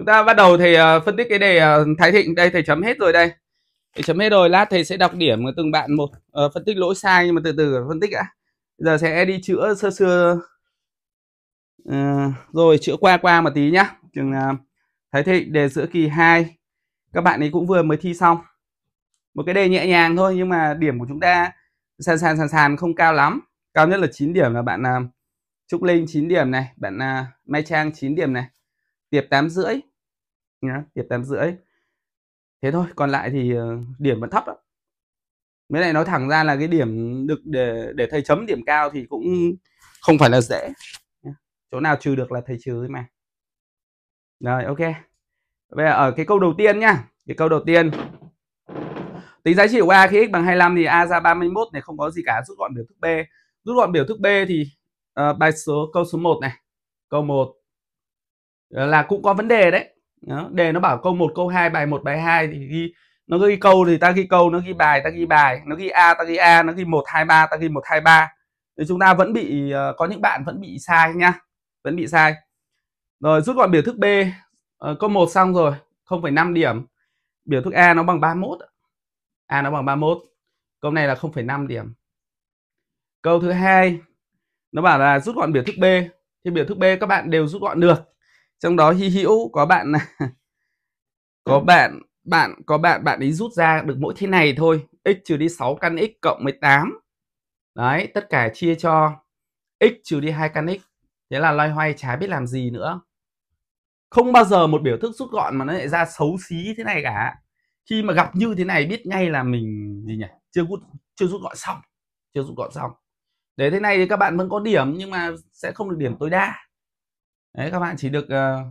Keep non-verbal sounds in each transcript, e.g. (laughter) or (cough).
chúng ta bắt đầu thầy ờ, phân tích cái đề ờ, thái thịnh đây thầy chấm hết rồi đây thầy chấm hết rồi lát thầy sẽ đọc điểm của từng bạn một ờ, phân tích lỗi sai nhưng mà từ từ phân tích đã giờ sẽ đi chữa sơ sơ à, rồi chữa qua qua một tí nhá trường à, thái thịnh đề giữa kỳ 2 các bạn ấy cũng vừa mới thi xong một cái đề nhẹ nhàng thôi nhưng mà điểm của chúng ta sàn sàn sàn sàn không cao lắm cao nhất là 9 điểm là bạn à, Trúc Linh 9 điểm này bạn à, Mai Trang 9 điểm này Tiệp 8 rưỡi nhá điểm tám rưỡi thế thôi còn lại thì ờ, điểm vẫn thấp lắm mới lại nói thẳng ra là cái điểm được để để thầy chấm điểm cao thì cũng không phải là dễ chỗ nào trừ được là thầy trừ mà rồi ok về ở cái câu đầu tiên nhá cái câu đầu tiên tính giá trị của a khi x bằng 25 thì a ra 31 này không có gì cả rút gọn biểu thức b rút gọn biểu thức b thì uh, bài số câu số 1 này câu 1 là cũng có vấn đề đấy đó. đề nó bảo câu 1, câu 2, bài 1, bài 2 thì ghi nó ghi câu thì ta ghi câu nó ghi bài ta ghi bài nó ghi a ta ghi a nó ghi 123 ta ghi 123 thì chúng ta vẫn bị ờ, có những bạn vẫn bị sai nhá vẫn bị sai rồi rút gọn biểu thức B ờ, câu 1 xong rồi 0,5 điểm biểu thức A nó bằng 31 A nó bằng 31 câu này là 0,5 điểm câu thứ hai nó bảo là rút gọn biểu thức B thì biểu thức B các bạn đều rút gọn được trong đó hi hữu có bạn (laughs) có bạn bạn có bạn bạn ấy rút ra được mỗi thế này thôi x trừ đi 6 căn x cộng 18 đấy tất cả chia cho x trừ đi hai căn x thế là loay hoay chả biết làm gì nữa không bao giờ một biểu thức rút gọn mà nó lại ra xấu xí thế này cả khi mà gặp như thế này biết ngay là mình gì nhỉ chưa rút chưa rút gọn xong chưa rút gọn xong để thế này thì các bạn vẫn có điểm nhưng mà sẽ không được điểm tối đa đấy các bạn chỉ được uh, ờ,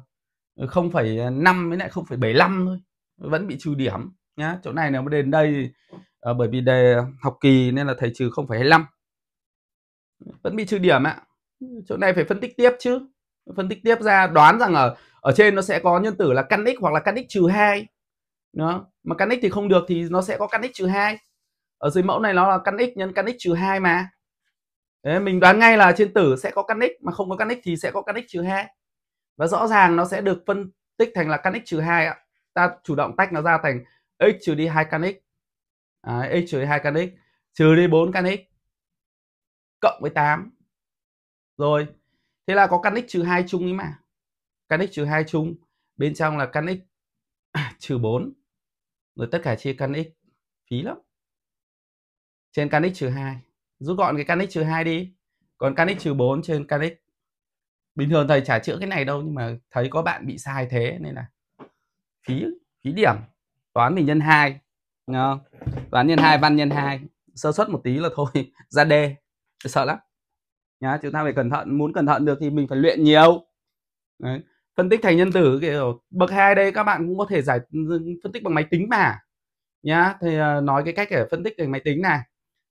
ừ, 0,5 với lại 0,75 thôi vẫn bị trừ điểm nhá chỗ này nếu mà đến đây uh, bởi vì đề học kỳ nên là thầy trừ 0,25 vẫn bị trừ điểm ạ chỗ này phải phân tích tiếp chứ phân tích tiếp ra đoán rằng ở ở trên nó sẽ có nhân tử là căn x hoặc là căn x trừ 2 đó. mà căn x thì không được thì nó sẽ có căn x trừ 2 ở dưới mẫu này nó là căn x nhân căn x trừ 2 mà Đấy, mình đoán ngay là trên tử sẽ có căn x mà không có căn x thì sẽ có căn x trừ 2. Và rõ ràng nó sẽ được phân tích thành là căn x trừ 2 ạ. Ta chủ động tách nó ra thành x trừ đi 2 căn x. Đấy, x trừ đi 2 căn x trừ đi 4 căn x cộng với 8. Rồi, thế là có căn x trừ 2 chung ấy mà. Căn x trừ 2 chung bên trong là căn x (coughs) trừ 4. Rồi tất cả chia căn x phí lắm. Trên căn x trừ 2 rút gọn cái căn x trừ 2 đi còn căn x trừ 4 trên căn x bình thường thầy chả chữa cái này đâu nhưng mà thấy có bạn bị sai thế nên là phí phí điểm toán mình nhân 2 toán nhân 2 văn nhân 2 sơ suất một tí là thôi (laughs) ra D sợ lắm nhá chúng ta phải cẩn thận muốn cẩn thận được thì mình phải luyện nhiều Đấy. phân tích thành nhân tử kiểu bậc hai đây các bạn cũng có thể giải phân tích bằng máy tính mà nhá thì ờ, nói cái cách để phân tích bằng máy tính này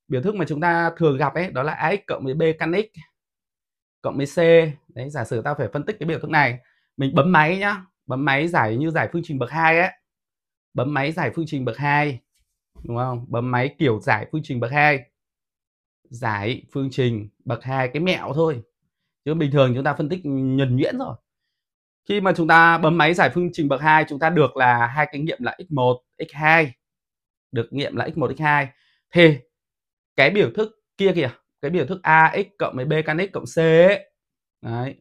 biểu thức mà chúng ta thường gặp ấy đó là ax cộng với b căn x cộng với c đấy giả sử ta phải phân tích cái biểu thức này mình bấm máy nhá bấm máy giải như giải phương trình bậc hai ấy bấm máy giải phương trình bậc hai đúng không bấm máy kiểu giải phương trình bậc hai giải phương trình bậc hai cái mẹo thôi chứ bình thường chúng ta phân tích nhuần nhuyễn rồi khi mà chúng ta bấm máy giải phương trình bậc hai chúng ta được là hai cái nghiệm là x1, x2 được nghiệm là x1, x2 thì cái biểu thức kia kìa cái biểu thức ax cộng với b căn x cộng c ấy. đấy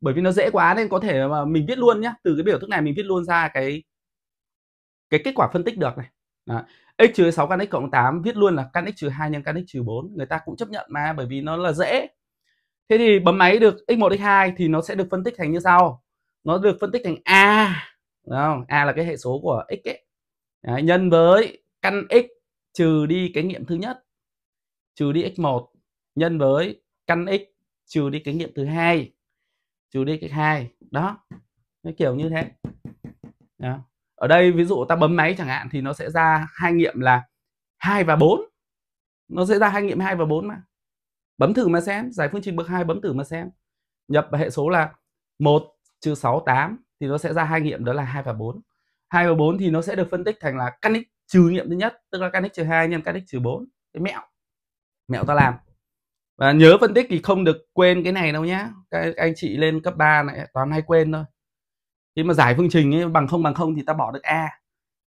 bởi vì nó dễ quá nên có thể mà mình viết luôn nhá từ cái biểu thức này mình viết luôn ra cái cái kết quả phân tích được này đó. x trừ 6 căn x cộng 8 viết luôn là căn x trừ 2 nhân căn x trừ 4 người ta cũng chấp nhận mà bởi vì nó là dễ thế thì bấm máy được x1 x2 thì nó sẽ được phân tích thành như sau nó được phân tích thành a đúng không a là cái hệ số của x ấy. Đấy, nhân với căn x trừ đi cái nghiệm thứ nhất trừ đi x1 nhân với căn x trừ đi cái nghiệm thứ hai trừ đi cái hai đó cái kiểu như thế đó. ở đây ví dụ ta bấm máy chẳng hạn thì nó sẽ ra hai nghiệm là hai và 4 nó sẽ ra hai nghiệm hai và 4 mà bấm thử mà xem giải phương trình bậc hai bấm thử mà xem nhập hệ số là 1 trừ sáu tám thì nó sẽ ra hai nghiệm đó là hai và 4 hai và 4 thì nó sẽ được phân tích thành là căn x trừ nghiệm thứ nhất tức là căn x trừ hai nhân căn x trừ bốn cái mẹo mẹo ta làm và nhớ phân tích thì không được quên cái này đâu nhá các anh chị lên cấp 3 này toán hay quên thôi khi mà giải phương trình ấy, bằng không bằng không thì ta bỏ được a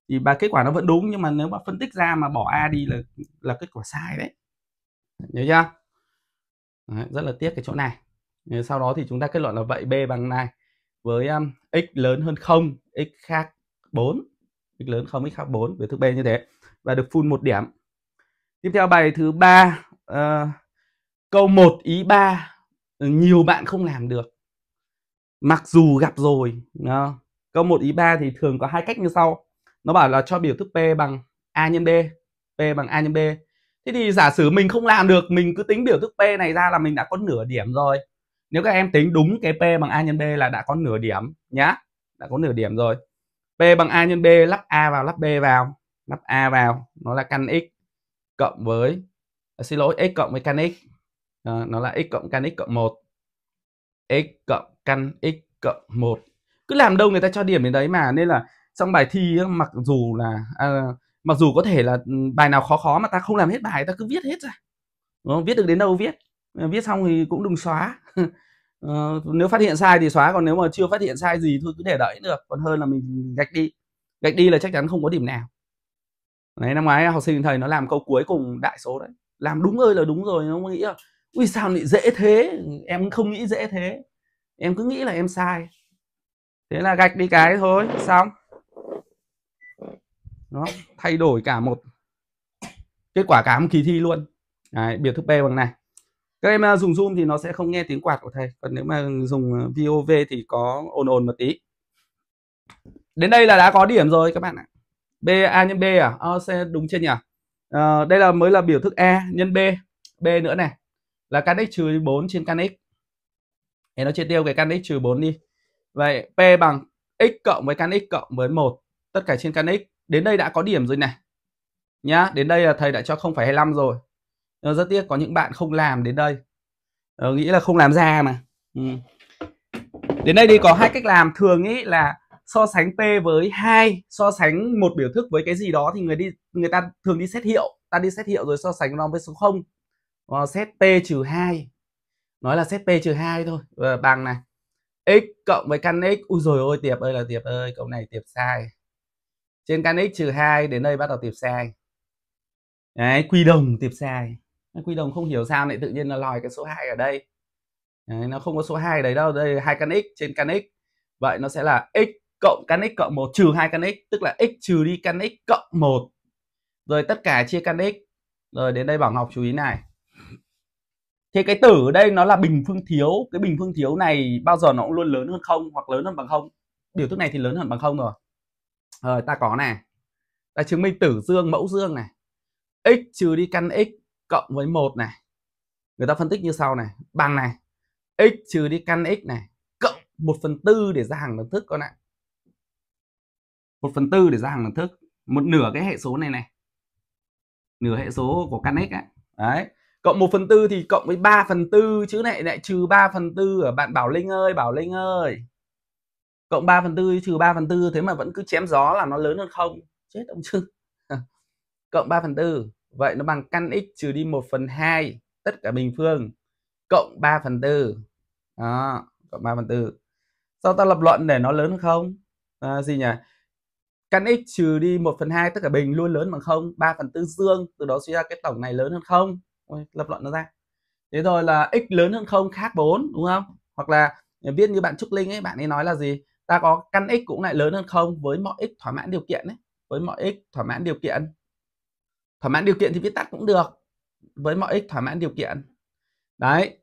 thì bà kết quả nó vẫn đúng nhưng mà nếu mà phân tích ra mà bỏ a đi là là kết quả sai đấy nhớ chưa đấy, rất là tiếc cái chỗ này sau đó thì chúng ta kết luận là vậy b bằng này với um, x lớn hơn 0 x khác 4 x lớn 0 x khác 4 biểu thức b như thế và được full một điểm tiếp theo bài thứ ba Ờ, câu 1 ý 3 ừ, nhiều bạn không làm được mặc dù gặp rồi đó. câu 1 ý 3 thì thường có hai cách như sau nó bảo là cho biểu thức p bằng a nhân b p bằng a nhân b thế thì giả sử mình không làm được mình cứ tính biểu thức p này ra là mình đã có nửa điểm rồi nếu các em tính đúng cái p bằng a nhân b là đã có nửa điểm nhá đã có nửa điểm rồi p bằng a nhân b lắp a vào lắp b vào lắp a vào nó là căn x cộng với à, xin lỗi x cộng với căn x à, nó là x cộng căn x cộng 1 x cộng căn x cộng 1 cứ làm đâu người ta cho điểm đến đấy mà nên là trong bài thi mặc dù là à, mặc dù có thể là ừ, bài nào khó khó mà ta không làm hết bài ta cứ viết hết ra đúng không? viết được đến đâu viết ờ, viết xong thì cũng đừng xóa Uh, (laughs) nếu phát hiện sai thì xóa còn nếu mà chưa phát hiện sai gì thôi cứ để đợi được còn hơn là mình gạch đi gạch đi là chắc chắn không có điểm nào đấy năm ngoái học sinh thầy nó làm câu cuối cùng đại số đấy làm đúng ơi là đúng rồi nó nghĩ là ui sao lại dễ thế em không nghĩ dễ thế em cứ nghĩ là em sai thế là gạch đi cái thôi xong nó thay đổi cả một kết quả cả một kỳ thi luôn Đấy, biệt thức b bằng này các em à, dùng zoom thì nó sẽ không nghe tiếng quạt của thầy còn nếu mà dùng vov à, thì có ồn ồn một tí đến đây là đã có điểm rồi các bạn ạ b a nhân b à o sẽ đúng chưa nhỉ Ờ, đây là mới là biểu thức a nhân b b nữa này là căn x trừ 4 trên căn x thì nó chia tiêu cái căn x trừ 4 đi vậy p bằng x cộng với căn x cộng với 1 tất cả trên căn x đến đây đã có điểm rồi này nhá đến đây là thầy đã cho 0,25 rồi nhưng rất tiếc có những bạn không làm đến đây ờ, nghĩ là không làm ra mà ừ. đến đây đi có hai cách làm thường ý là so sánh p với hai so sánh một biểu thức với cái gì đó thì người đi người ta thường đi xét hiệu ta đi xét hiệu rồi so sánh nó với số 0 à, ờ, xét p trừ 2 nói là xét p trừ 2 thôi và ờ, bằng này x cộng với căn x ui rồi ôi tiệp ơi là tiệp ơi cậu này tiệp sai trên căn x trừ 2 đến đây bắt đầu tiệp sai đấy quy đồng tiệp sai quy đồng không hiểu sao lại tự nhiên là lòi cái số 2 ở đây đấy, nó không có số 2 đấy đâu đây hai căn x trên căn x vậy nó sẽ là x cộng căn x cộng 1 trừ 2 căn x tức là x trừ đi căn x cộng 1 rồi tất cả chia căn x rồi đến đây bảo ngọc chú ý này thế cái tử ở đây nó là bình phương thiếu cái bình phương thiếu này bao giờ nó cũng luôn lớn hơn không hoặc lớn hơn bằng không biểu thức này thì lớn hơn bằng không rồi rồi ta có này ta chứng minh tử dương mẫu dương này x trừ đi căn x cộng với một này người ta phân tích như sau này bằng này x trừ đi căn x này cộng 1 phần tư để ra hàng đẳng thức con ạ 1 phần tư để ra hàng đẳng thức một nửa cái hệ số này này nửa hệ số của căn x ấy. đấy cộng 1 phần tư thì cộng với 3 phần tư chứ lại lại trừ 3 phần tư ở bạn Bảo Linh ơi Bảo Linh ơi cộng 3 phần tư trừ 3 phần tư thế mà vẫn cứ chém gió là nó lớn hơn không chết ông chứ (laughs) cộng 3 phần tư vậy nó bằng căn x trừ đi 1 phần 2 tất cả bình phương cộng 3 phần tư đó cộng 3 phần tư sau ta lập luận để nó lớn hơn không à, gì nhỉ căn x trừ đi 1 phần 2 tất cả bình luôn lớn bằng 0 3 phần 4 dương từ đó suy ra cái tổng này lớn hơn 0 Ôi, lập luận nó ra thế rồi là x lớn hơn 0 khác 4 đúng không hoặc là viết như bạn Trúc Linh ấy bạn ấy nói là gì ta có căn x cũng lại lớn hơn 0 với mọi x thỏa mãn điều kiện ấy với mọi x thỏa mãn điều kiện thỏa mãn điều kiện thì viết tắt cũng được với mọi x thỏa mãn điều kiện đấy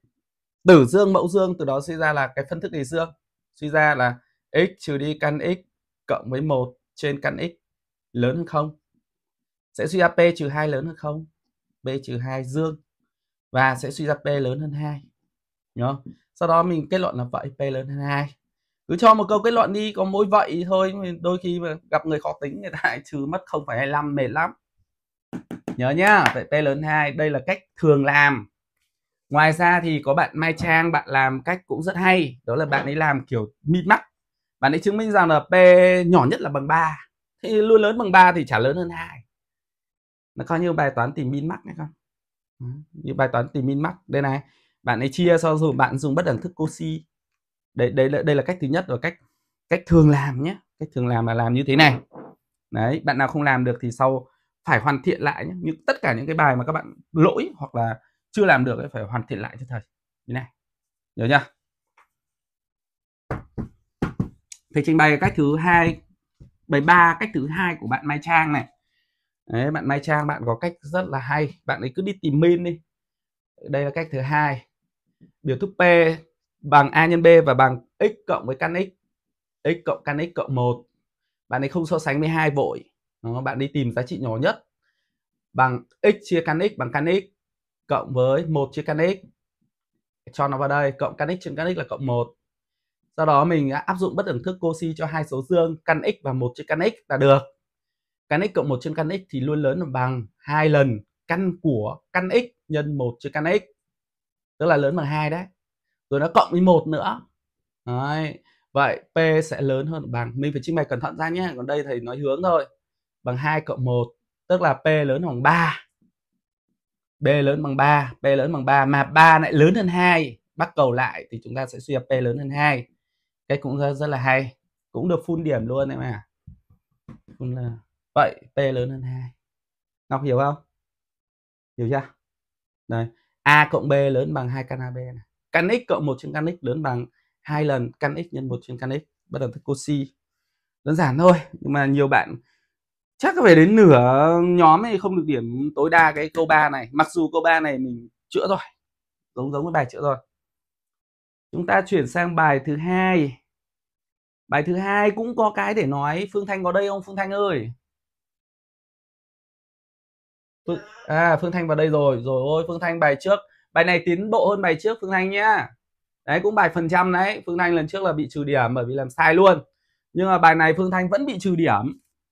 tử dương mẫu dương từ đó suy ra là cái phân thức đề dương suy ra là x trừ đi căn x cộng với 1 trên căn x lớn hơn không sẽ suy ra p trừ hai lớn hơn không p trừ hai dương và sẽ suy ra p lớn hơn hai nhớ sau đó mình kết luận là vậy p lớn hơn hai cứ cho một câu kết luận đi có mỗi vậy thôi đôi khi mà gặp người khó tính người ta lại trừ mất 0,25 mệt lắm nhớ nhá vậy p lớn 2 đây là cách thường làm ngoài ra thì có bạn Mai Trang bạn làm cách cũng rất hay đó là bạn ấy làm kiểu mịt mắt bạn ấy chứng minh rằng là p nhỏ nhất là bằng 3 thì luôn lớn bằng 3 thì chả lớn hơn hai nó coi như bài toán tìm min max này không như bài toán tìm min max đây này bạn ấy chia sau rồi bạn dùng bất đẳng thức Cauchy đây đây đây là cách thứ nhất và cách cách thường làm nhé cách thường làm là làm như thế này đấy bạn nào không làm được thì sau phải hoàn thiện lại nhé như tất cả những cái bài mà các bạn lỗi hoặc là chưa làm được phải hoàn thiện lại cho thầy như này nhớ chưa thầy trình bày cách thứ hai bài ba cách thứ hai của bạn mai trang này Đấy, bạn mai trang bạn có cách rất là hay bạn ấy cứ đi tìm min đi đây là cách thứ hai biểu thức p bằng a nhân b và bằng x cộng với căn x x cộng căn x cộng 1 bạn ấy không so sánh với hai vội Đó, bạn đi tìm giá trị nhỏ nhất bằng x chia căn x bằng căn x cộng với 1 chia căn x cho nó vào đây cộng căn x trên căn x là cộng 1 do đó mình áp dụng bất đẳng thức Cauchy cho hai số dương căn x và một trên căn x là được căn x cộng một trên căn x thì luôn lớn bằng hai lần căn của căn x nhân một trên căn x tức là lớn bằng hai đấy rồi nó cộng với một nữa đấy. vậy p sẽ lớn hơn bằng mình phải trình bày cẩn thận ra nhé còn đây thầy nói hướng thôi bằng 2 cộng 1 tức là p lớn bằng 3 b lớn bằng 3 p lớn bằng 3 mà 3 lại lớn hơn 2 bắt cầu lại thì chúng ta sẽ suy ra p lớn hơn 2 cái cũng rất, rất là hay cũng được phun điểm luôn em à là vậy p lớn hơn hai ngọc hiểu không hiểu chưa đây a cộng b lớn bằng hai căn ab này căn x cộng một trên căn x lớn bằng hai lần căn x nhân một trên căn x bắt đầu từ cosi đơn giản thôi nhưng mà nhiều bạn chắc có phải đến nửa nhóm này không được điểm tối đa cái câu 3 này mặc dù câu 3 này mình chữa rồi giống giống với bài chữa rồi chúng ta chuyển sang bài thứ hai bài thứ hai cũng có cái để nói phương thanh có đây không phương thanh ơi à phương thanh vào đây rồi rồi ôi phương thanh bài trước bài này tiến bộ hơn bài trước phương thanh nhá đấy cũng bài phần trăm đấy phương thanh lần trước là bị trừ điểm bởi vì làm sai luôn nhưng mà bài này phương thanh vẫn bị trừ điểm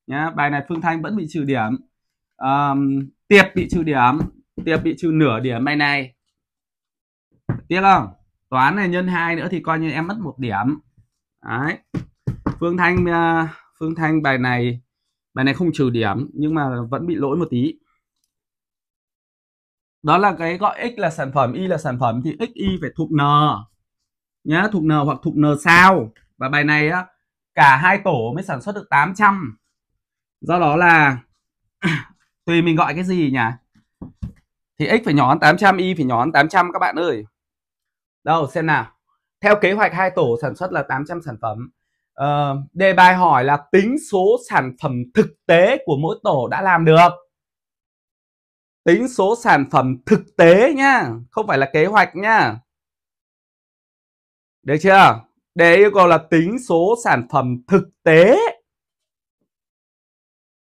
nhá bài này phương thanh vẫn bị trừ điểm um, tiệp bị trừ điểm tiệp bị trừ nửa điểm bài này tiếc không toán này nhân 2 nữa thì coi như em mất một điểm đấy Phương Thanh à, Phương Thanh bài này bài này không trừ điểm nhưng mà vẫn bị lỗi một tí đó là cái gọi x là sản phẩm y là sản phẩm thì x y phải thuộc n nhá thuộc n hoặc thuộc n sao và bài này á cả hai tổ mới sản xuất được 800 do đó là (clears throat) tùy mình gọi cái gì nhỉ thì x phải nhỏ hơn 800 y phải nhỏ hơn 800 các bạn ơi Đâu xem nào. Theo kế hoạch hai tổ sản xuất là 800 sản phẩm. Ờ, đề bài hỏi là tính số sản phẩm thực tế của mỗi tổ đã làm được. Tính số sản phẩm thực tế nhá, không phải là kế hoạch nhá. Được chưa? để yêu cầu là tính số sản phẩm thực tế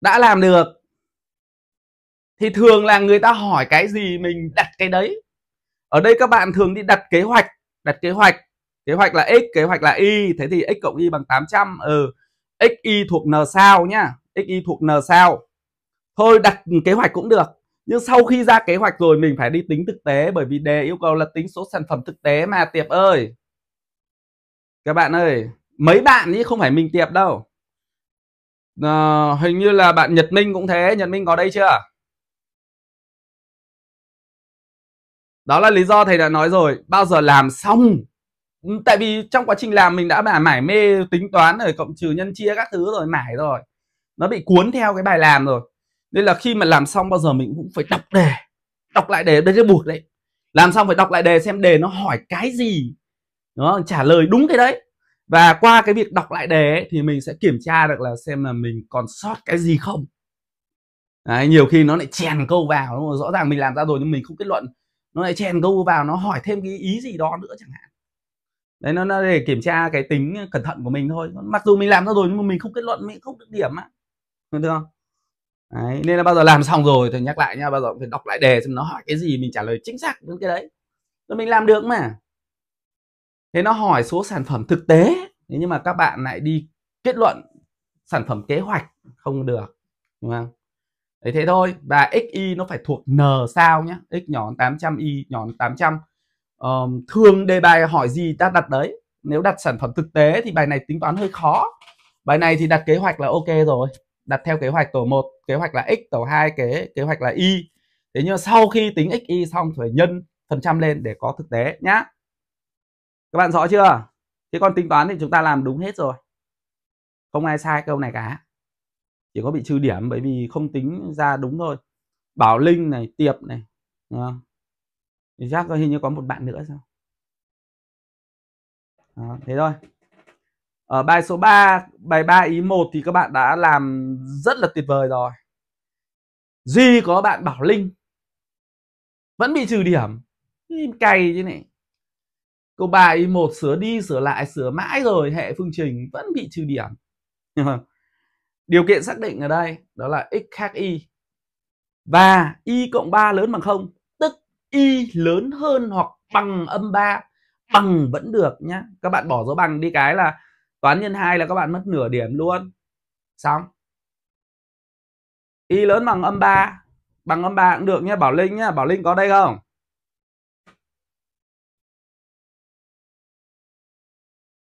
đã làm được thì thường là người ta hỏi cái gì mình đặt cái đấy ở đây các bạn thường đi đặt kế hoạch đặt kế hoạch kế hoạch là x kế hoạch là y thế thì x cộng y bằng 800 ừ x y thuộc n sao nhá x y thuộc n sao thôi đặt kế hoạch cũng được nhưng sau khi ra kế hoạch rồi mình phải đi tính thực tế bởi vì đề yêu cầu là tính số sản phẩm thực tế mà tiệp ơi các bạn ơi mấy bạn chứ không phải mình tiệp đâu à, hình như là bạn nhật minh cũng thế nhật minh có đây chưa đó là lý do thầy đã nói rồi bao giờ làm xong ừ, tại vì trong quá trình làm mình đã mải mê tính toán rồi cộng trừ nhân chia các thứ rồi mải rồi nó bị cuốn theo cái bài làm rồi nên là khi mà làm xong bao giờ mình cũng phải đọc đề đọc lại đề đây cái buộc đấy làm xong phải đọc lại đề xem đề nó hỏi cái gì nó trả lời đúng cái đấy và qua cái việc đọc lại đề ấy, thì mình sẽ kiểm tra được là xem là mình còn sót cái gì không đấy, nhiều khi nó lại chèn câu vào đúng không? rõ ràng mình làm ra rồi nhưng mình không kết luận nó lại chèn câu vào nó hỏi thêm cái ý gì đó nữa chẳng hạn đấy nó, nó để kiểm tra cái tính cẩn thận của mình thôi mặc dù mình làm ra rồi nhưng mà mình không kết luận mình không được điểm á được không đấy, nên là bao giờ làm xong rồi thì nhắc lại nha bao giờ phải đọc lại đề xem nó hỏi cái gì mình trả lời chính xác đến cái đấy rồi mình làm được mà thế nó hỏi số sản phẩm thực tế thế nhưng mà các bạn lại đi kết luận sản phẩm kế hoạch không được đúng không Đấy thế thôi và xy nó phải thuộc n sao nhá x nhón 800 y nhón 800 um, thường đề bài hỏi gì ta đặt đấy nếu đặt sản phẩm thực tế thì bài này tính toán hơi khó bài này thì đặt kế hoạch là ok rồi đặt theo kế hoạch tổ 1 kế hoạch là x tổ 2 kế kế hoạch là y thế nhưng sau khi tính x y xong phải nhân phần trăm lên để có thực tế nhá các bạn rõ chưa thế còn tính toán thì chúng ta làm đúng hết rồi không ai sai câu này cả chỉ có bị trừ điểm bởi vì không tính ra đúng thôi bảo linh này tiệp này đúng không? Jack hình như có một bạn nữa sao Đó, thế thôi ở bài số 3 bài 3 ý 1 thì các bạn đã làm rất là tuyệt vời rồi duy có bạn bảo linh vẫn bị trừ điểm cày chứ này câu bài một sửa đi sửa lại sửa mãi rồi hệ phương trình vẫn bị trừ điểm (laughs) Điều kiện xác định ở đây đó là x khác y và y cộng 3 lớn bằng 0 tức y lớn hơn hoặc bằng âm 3 bằng vẫn được nhá. Các bạn bỏ dấu bằng đi cái là toán nhân 2 là các bạn mất nửa điểm luôn. Xong. Y lớn bằng âm 3 bằng âm 3 cũng được nhá, Bảo Linh nhá, Bảo Linh có đây không?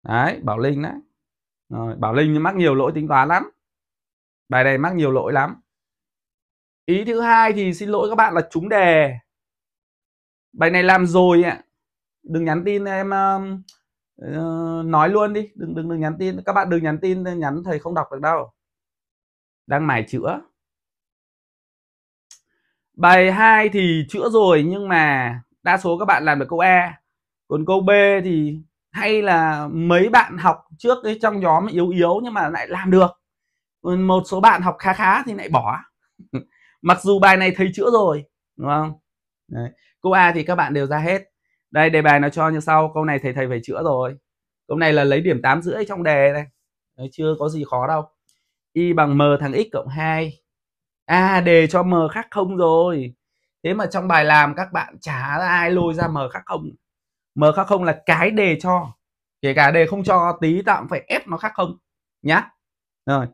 Đấy, Bảo Linh đấy. Rồi, Bảo Linh mắc nhiều lỗi tính toán lắm bài này mắc nhiều lỗi lắm ý thứ hai thì xin lỗi các bạn là trúng đề bài này làm rồi ạ đừng nhắn tin em uh, nói luôn đi đừng đừng đừng nhắn tin các bạn đừng nhắn tin nhắn thầy không đọc được đâu đang mài chữa bài 2 thì chữa rồi nhưng mà đa số các bạn làm được câu E còn câu B thì hay là mấy bạn học trước ấy, trong nhóm yếu yếu nhưng mà lại làm được Ừ, một số bạn học khá khá thì lại bỏ (laughs) mặc dù bài này thấy chữa rồi đúng không đấy. câu a thì các bạn đều ra hết đây đề bài nó cho như sau câu này thầy thầy phải chữa rồi câu này là lấy điểm tám rưỡi trong đề này đấy, chưa có gì khó đâu y bằng m thằng x cộng 2 à đề cho m khác không rồi thế mà trong bài làm các bạn chả ai lôi ra m khác không m khác không là cái đề cho kể cả đề không cho tí tạm phải ép nó khác không nhá rồi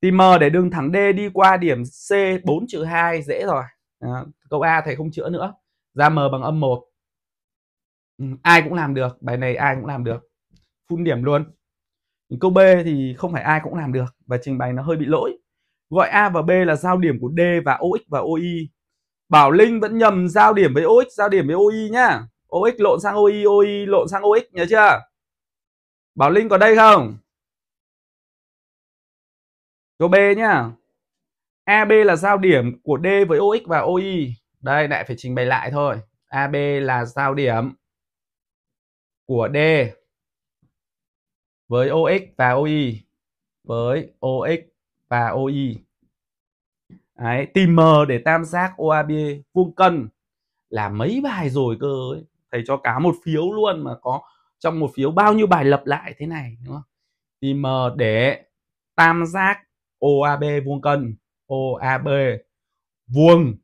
Tìm M để đường thẳng D đi qua điểm C 4 trừ 2 dễ rồi. À, câu A thầy không chữa nữa. Ra M bằng âm 1. Ừ, ai cũng làm được. Bài này ai cũng làm được. Phun điểm luôn. Câu B thì không phải ai cũng làm được. Và trình bày nó hơi bị lỗi. Gọi A và B là giao điểm của D và OX và OI. Bảo Linh vẫn nhầm giao điểm với OX, giao điểm với OI nhá. OX lộn sang OI, OI lộn sang OX nhớ chưa? Bảo Linh có đây không? Câu B nhá. AB là giao điểm của D với OX và OY. Đây lại phải trình bày lại thôi. AB là giao điểm của D với OX và OY với OX và OY. Đấy, tìm M để tam giác OAB vuông cân là mấy bài rồi cơ ấy. Thầy cho cá một phiếu luôn mà có trong một phiếu bao nhiêu bài lập lại thế này đúng không? Tìm M để tam giác OAB vuông cân OAB vuông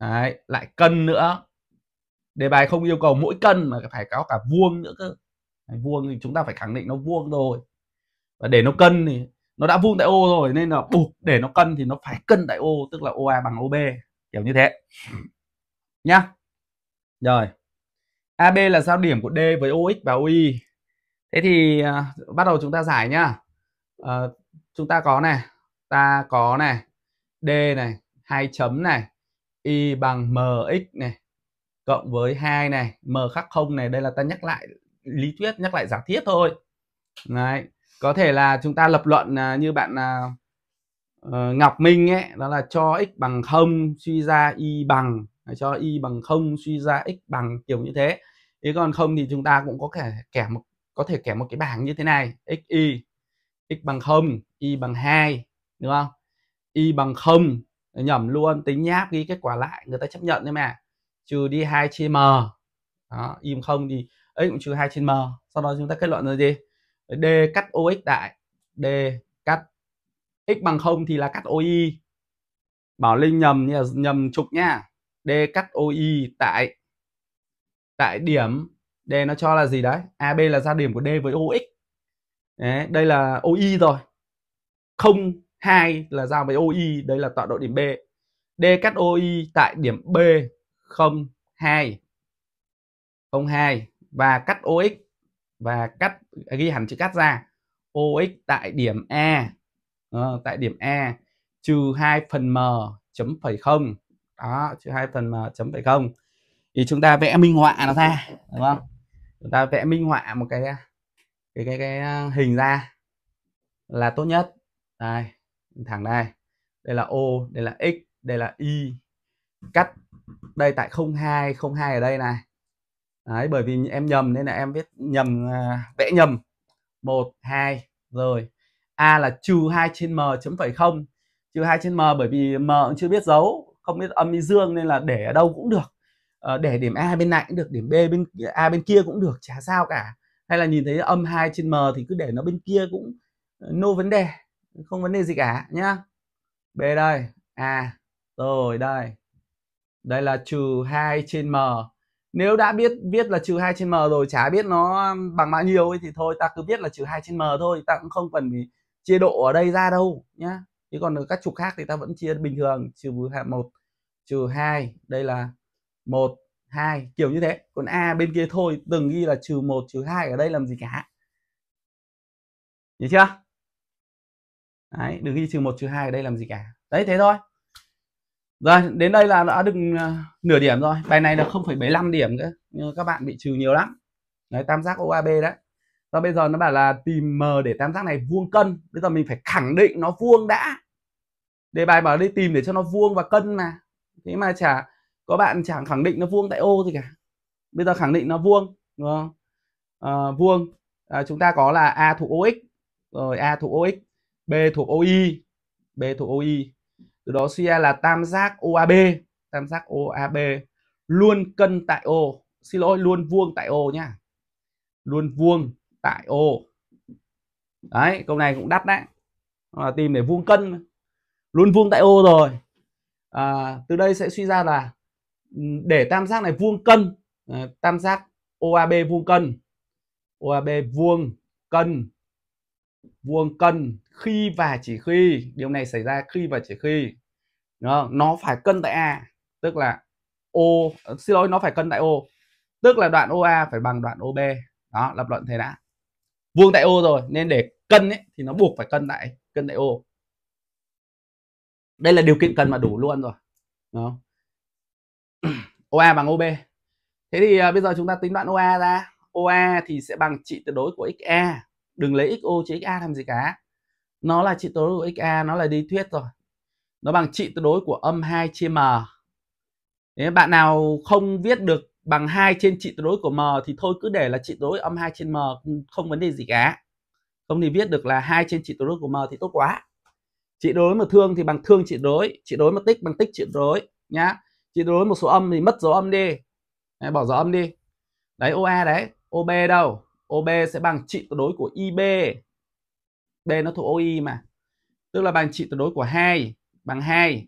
Đấy, lại cân nữa đề bài không yêu cầu mỗi cân mà phải có cả vuông nữa cơ vuông thì chúng ta phải khẳng định nó vuông rồi và để nó cân thì nó đã vuông tại ô rồi nên là buộc để nó cân thì nó phải cân tại ô tức là OA bằng OB kiểu như thế (clears throat) nhá rồi AB là giao điểm của D với OX và OY thế thì uh, bắt đầu chúng ta giải nhá uh, chúng ta có này ta có này d này hai chấm này y bằng mx này cộng với hai này m khác không này đây là ta nhắc lại lý thuyết nhắc lại giả thiết thôi đấy có thể là chúng ta lập luận à, như bạn uh, Ngọc Minh ấy đó là cho x bằng không suy ra y bằng à, cho y bằng không suy ra x bằng kiểu như thế thế còn không thì chúng ta cũng có thể kẻ một có thể kẻ một cái bảng như thế này x y x bằng không y bằng 2 đúng không y bằng không nhầm luôn tính nháp ghi kết quả lại người ta chấp nhận đấy mà trừ đi 2 chia m đó, y bằng không thì ấy cũng trừ 2 trên m sau đó chúng ta kết luận là gì d cắt ox đại d cắt x bằng không thì là cắt OI Bảo Linh nhầm như là nhầm trục nha D cắt OI tại tại điểm D nó cho là gì đấy AB là giao điểm của D với OX đấy, đây là OI rồi không hai là giao với OI đây là tọa độ điểm B D cắt OI tại điểm B 02 02 và cắt OX và cắt ghi hẳn chữ cắt ra OX tại điểm A ờ, tại điểm A trừ 2 phần M chấm phẩy không đó trừ 2 phần M chấm phẩy không thì chúng ta vẽ minh họa nó ra đúng không chúng ta vẽ minh họa một cái cái cái, cái hình ra là tốt nhất đây thằng này đây là O đây là X đây là Y cắt đây tại 02 02 ở đây này Đấy, bởi vì em nhầm nên là em viết nhầm à, vẽ nhầm 1 2 rồi A là trừ 2 trên M chấm phẩy không trừ 2 trên M bởi vì M cũng chưa biết dấu không biết âm với dương nên là để ở đâu cũng được uh, để điểm A bên này cũng được điểm B bên A bên kia cũng được chả sao cả hay là nhìn thấy âm 2 trên M thì cứ để nó bên kia cũng uh, no vấn đề không vấn đề gì cả nhá b đây à rồi đây đây là trừ 2 trên m nếu đã biết biết là trừ 2 trên m rồi chả biết nó bằng bao nhiêu ấy thì thôi ta cứ biết là trừ 2 trên m thôi ta cũng không cần phải chia độ ở đây ra đâu nhá chứ còn các trục khác thì ta vẫn chia bình thường trừ một trừ hai đây là một hai kiểu như thế còn a bên kia thôi từng ghi là trừ một trừ hai ở đây làm gì cả hiểu chưa đấy, đừng ghi trừ một trừ hai ở đây làm gì cả đấy thế thôi rồi đến đây là đã được à, nửa điểm rồi bài này là 0,75 điểm cơ nhưng các bạn bị trừ nhiều lắm đấy tam giác OAB đấy và bây giờ nó bảo là tìm M để tam giác này vuông cân bây giờ mình phải khẳng định nó vuông đã đề bài bảo đi tìm để cho nó vuông và cân mà thế mà chả có bạn chẳng khẳng định nó vuông tại ô gì cả bây giờ khẳng định nó vuông đúng không à, vuông à, chúng ta có là a thuộc ox rồi a thuộc ox B thuộc OI B thuộc OI từ đó suy ra là tam giác OAB tam giác OAB luôn cân tại O xin lỗi luôn vuông tại O nhá luôn vuông tại O đấy câu này cũng đắt đấy à, tìm để vuông cân luôn vuông tại O rồi à, từ đây sẽ suy ra là ừ, để tam giác này vuông cân à, tam giác OAB vuông cân OAB vuông cân vuông cân khi và chỉ khi điều này xảy ra khi và chỉ khi nó nó phải cân tại a tức là o xin lỗi nó phải cân tại o tức là đoạn oa phải bằng đoạn ob đó lập luận thế đã vuông tại o rồi nên để cân ấy, thì nó buộc phải cân tại cân tại o đây là điều kiện cần mà đủ luôn rồi đó. (clears throat) oa bằng ob thế thì uh, bây giờ chúng ta tính đoạn oa ra oa thì sẽ bằng trị tuyệt đối của xa đừng lấy xo chứ xa làm gì cả nó là trị tuyệt đối của XA nó là đi thuyết rồi nó bằng trị tuyệt đối của âm 2 chia M nếu bạn nào không viết được bằng 2 trên trị tuyệt đối của M thì thôi cứ để là trị tuyệt đối âm 2 trên M không vấn đề gì cả không thì viết được là 2 trên trị tuyệt đối của M thì tốt quá trị đối mà thương thì bằng thương trị đối trị đối mà tích bằng tích trị đối nhá trị đối một số âm thì mất dấu âm đi đấy, bỏ dấu âm đi đấy OA đấy OB đâu OB sẽ bằng trị tuyệt đối của IB B nó thuộc OI mà. Tức là bằng trị tuyệt đối của 2 bằng 2.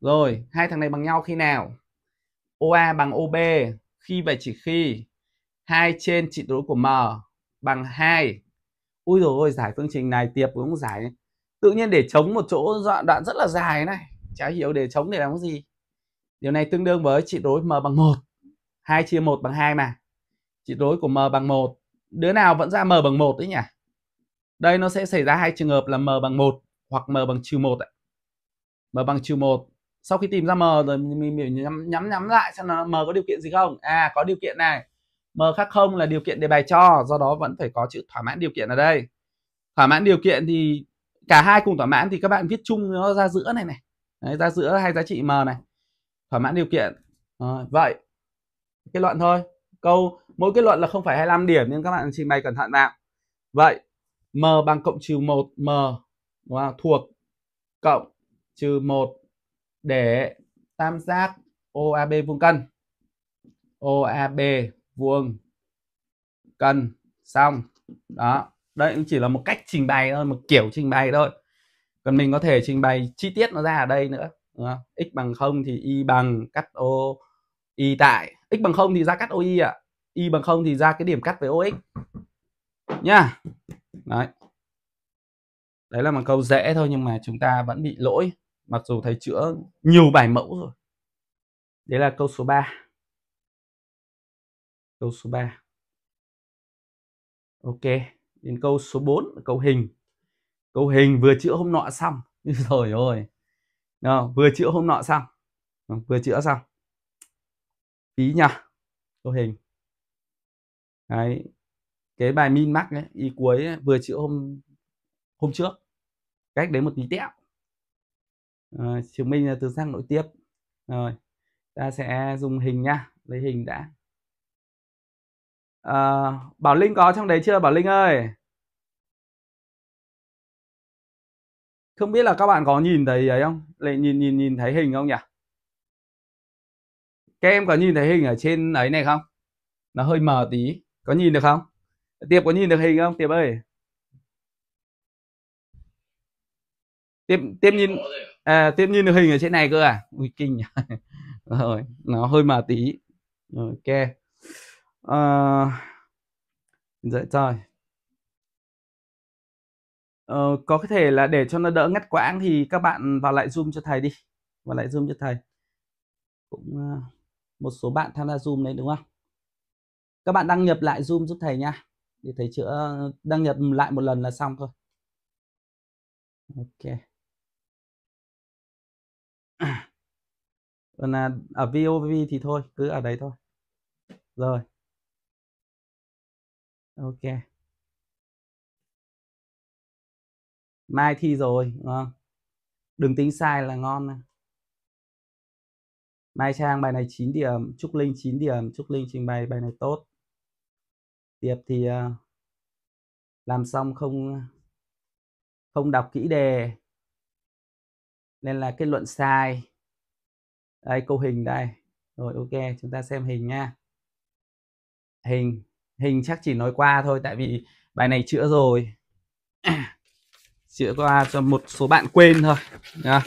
Rồi, hai thằng này bằng nhau khi nào? OA bằng OB khi và chỉ khi 2 trên trị tuyệt đối của M bằng 2. Ui rồi ôi, giải phương trình này tiệp cũng giải. Tự nhiên để chống một chỗ đoạn, đoạn rất là dài này. Chả hiểu để chống để làm cái gì. Điều này tương đương với trị đối M bằng 1. 2 chia 1 bằng 2 mà. Trị đối của M bằng 1. Đứa nào vẫn ra M bằng 1 đấy nhỉ? đây nó sẽ xảy ra hai trường hợp là m bằng 1 hoặc m bằng trừ 1 m bằng trừ 1 sau khi tìm ra m rồi mình, mình nhắm, nhắm nhắm lại xem là m có điều kiện gì không à có điều kiện này m khác không là điều kiện đề bài cho do đó vẫn phải có chữ thỏa mãn điều kiện ở đây thỏa mãn điều kiện thì cả hai cùng thỏa mãn thì các bạn viết chung nó ra giữa này này Đấy, ra giữa hai giá trị m này thỏa mãn điều kiện à, vậy kết luận thôi câu mỗi kết luận là không phải 25 điểm nhưng các bạn trình bày cẩn thận nào vậy m bằng cộng trừ 1 m đúng không? thuộc cộng trừ 1 để tam giác OAB vuông cân. OAB vuông cân xong. Đó, đây cũng chỉ là một cách trình bày thôi, một kiểu trình bày thôi. Còn mình có thể trình bày chi tiết nó ra ở đây nữa, đúng không? x bằng 0 thì y bằng cắt O y tại x bằng 0 thì ra cắt OI ạ. À. Y bằng 0 thì ra cái điểm cắt với OX. Nha đấy đấy là một câu dễ thôi nhưng mà chúng ta vẫn bị lỗi mặc dù thầy chữa nhiều bài mẫu rồi đấy là câu số 3 câu số 3 ok đến câu số 4 là câu hình câu hình vừa chữa hôm nọ xong (laughs) rồi ôi Nào, vừa chữa hôm nọ xong vừa chữa xong phí nhá câu hình đấy cái bài min mắc ấy, ý cuối ấy, vừa chữa hôm hôm trước cách đấy một tí tẹo à, ờ, chứng minh là từ sang nội tiếp rồi ta sẽ dùng hình nha lấy hình đã à, bảo linh có trong đấy chưa bảo linh ơi không biết là các bạn có nhìn thấy ấy không lại nhìn nhìn nhìn thấy hình không nhỉ các em có nhìn thấy hình ở trên ấy này không nó hơi mờ tí có nhìn được không Tiệp có nhìn được hình không Tiệp ơi Tiệp, tiệp nhìn à, Tiệp nhìn được hình ở trên này cơ à Ui kinh (laughs) Rồi nó hơi mờ tí Rồi ok uh, Dạ rồi Ờ, có thể là để cho nó đỡ ngắt quãng thì các bạn vào lại zoom cho thầy đi vào lại zoom cho thầy cũng ờ, một số bạn tham gia zoom đấy đúng không các bạn đăng nhập lại zoom giúp thầy nha thì thấy chữa ờ, đăng nhập lại một lần là xong thôi ok còn là ở VOV thì thôi cứ ở đấy thôi rồi ok mai thi rồi ngon đừng tính sai là ngon nè Mai Trang bài này 9 điểm, Trúc Linh 9 điểm, Trúc Linh trình bày bài này tốt. Tiệp thì ờ, làm xong không không đọc kỹ đề nên là kết luận sai. Đây câu hình đây. Rồi ok, chúng ta xem hình nha. Hình hình chắc chỉ nói qua thôi tại vì bài này chữa rồi. (clears throat) chữa qua cho một số bạn quên thôi nha.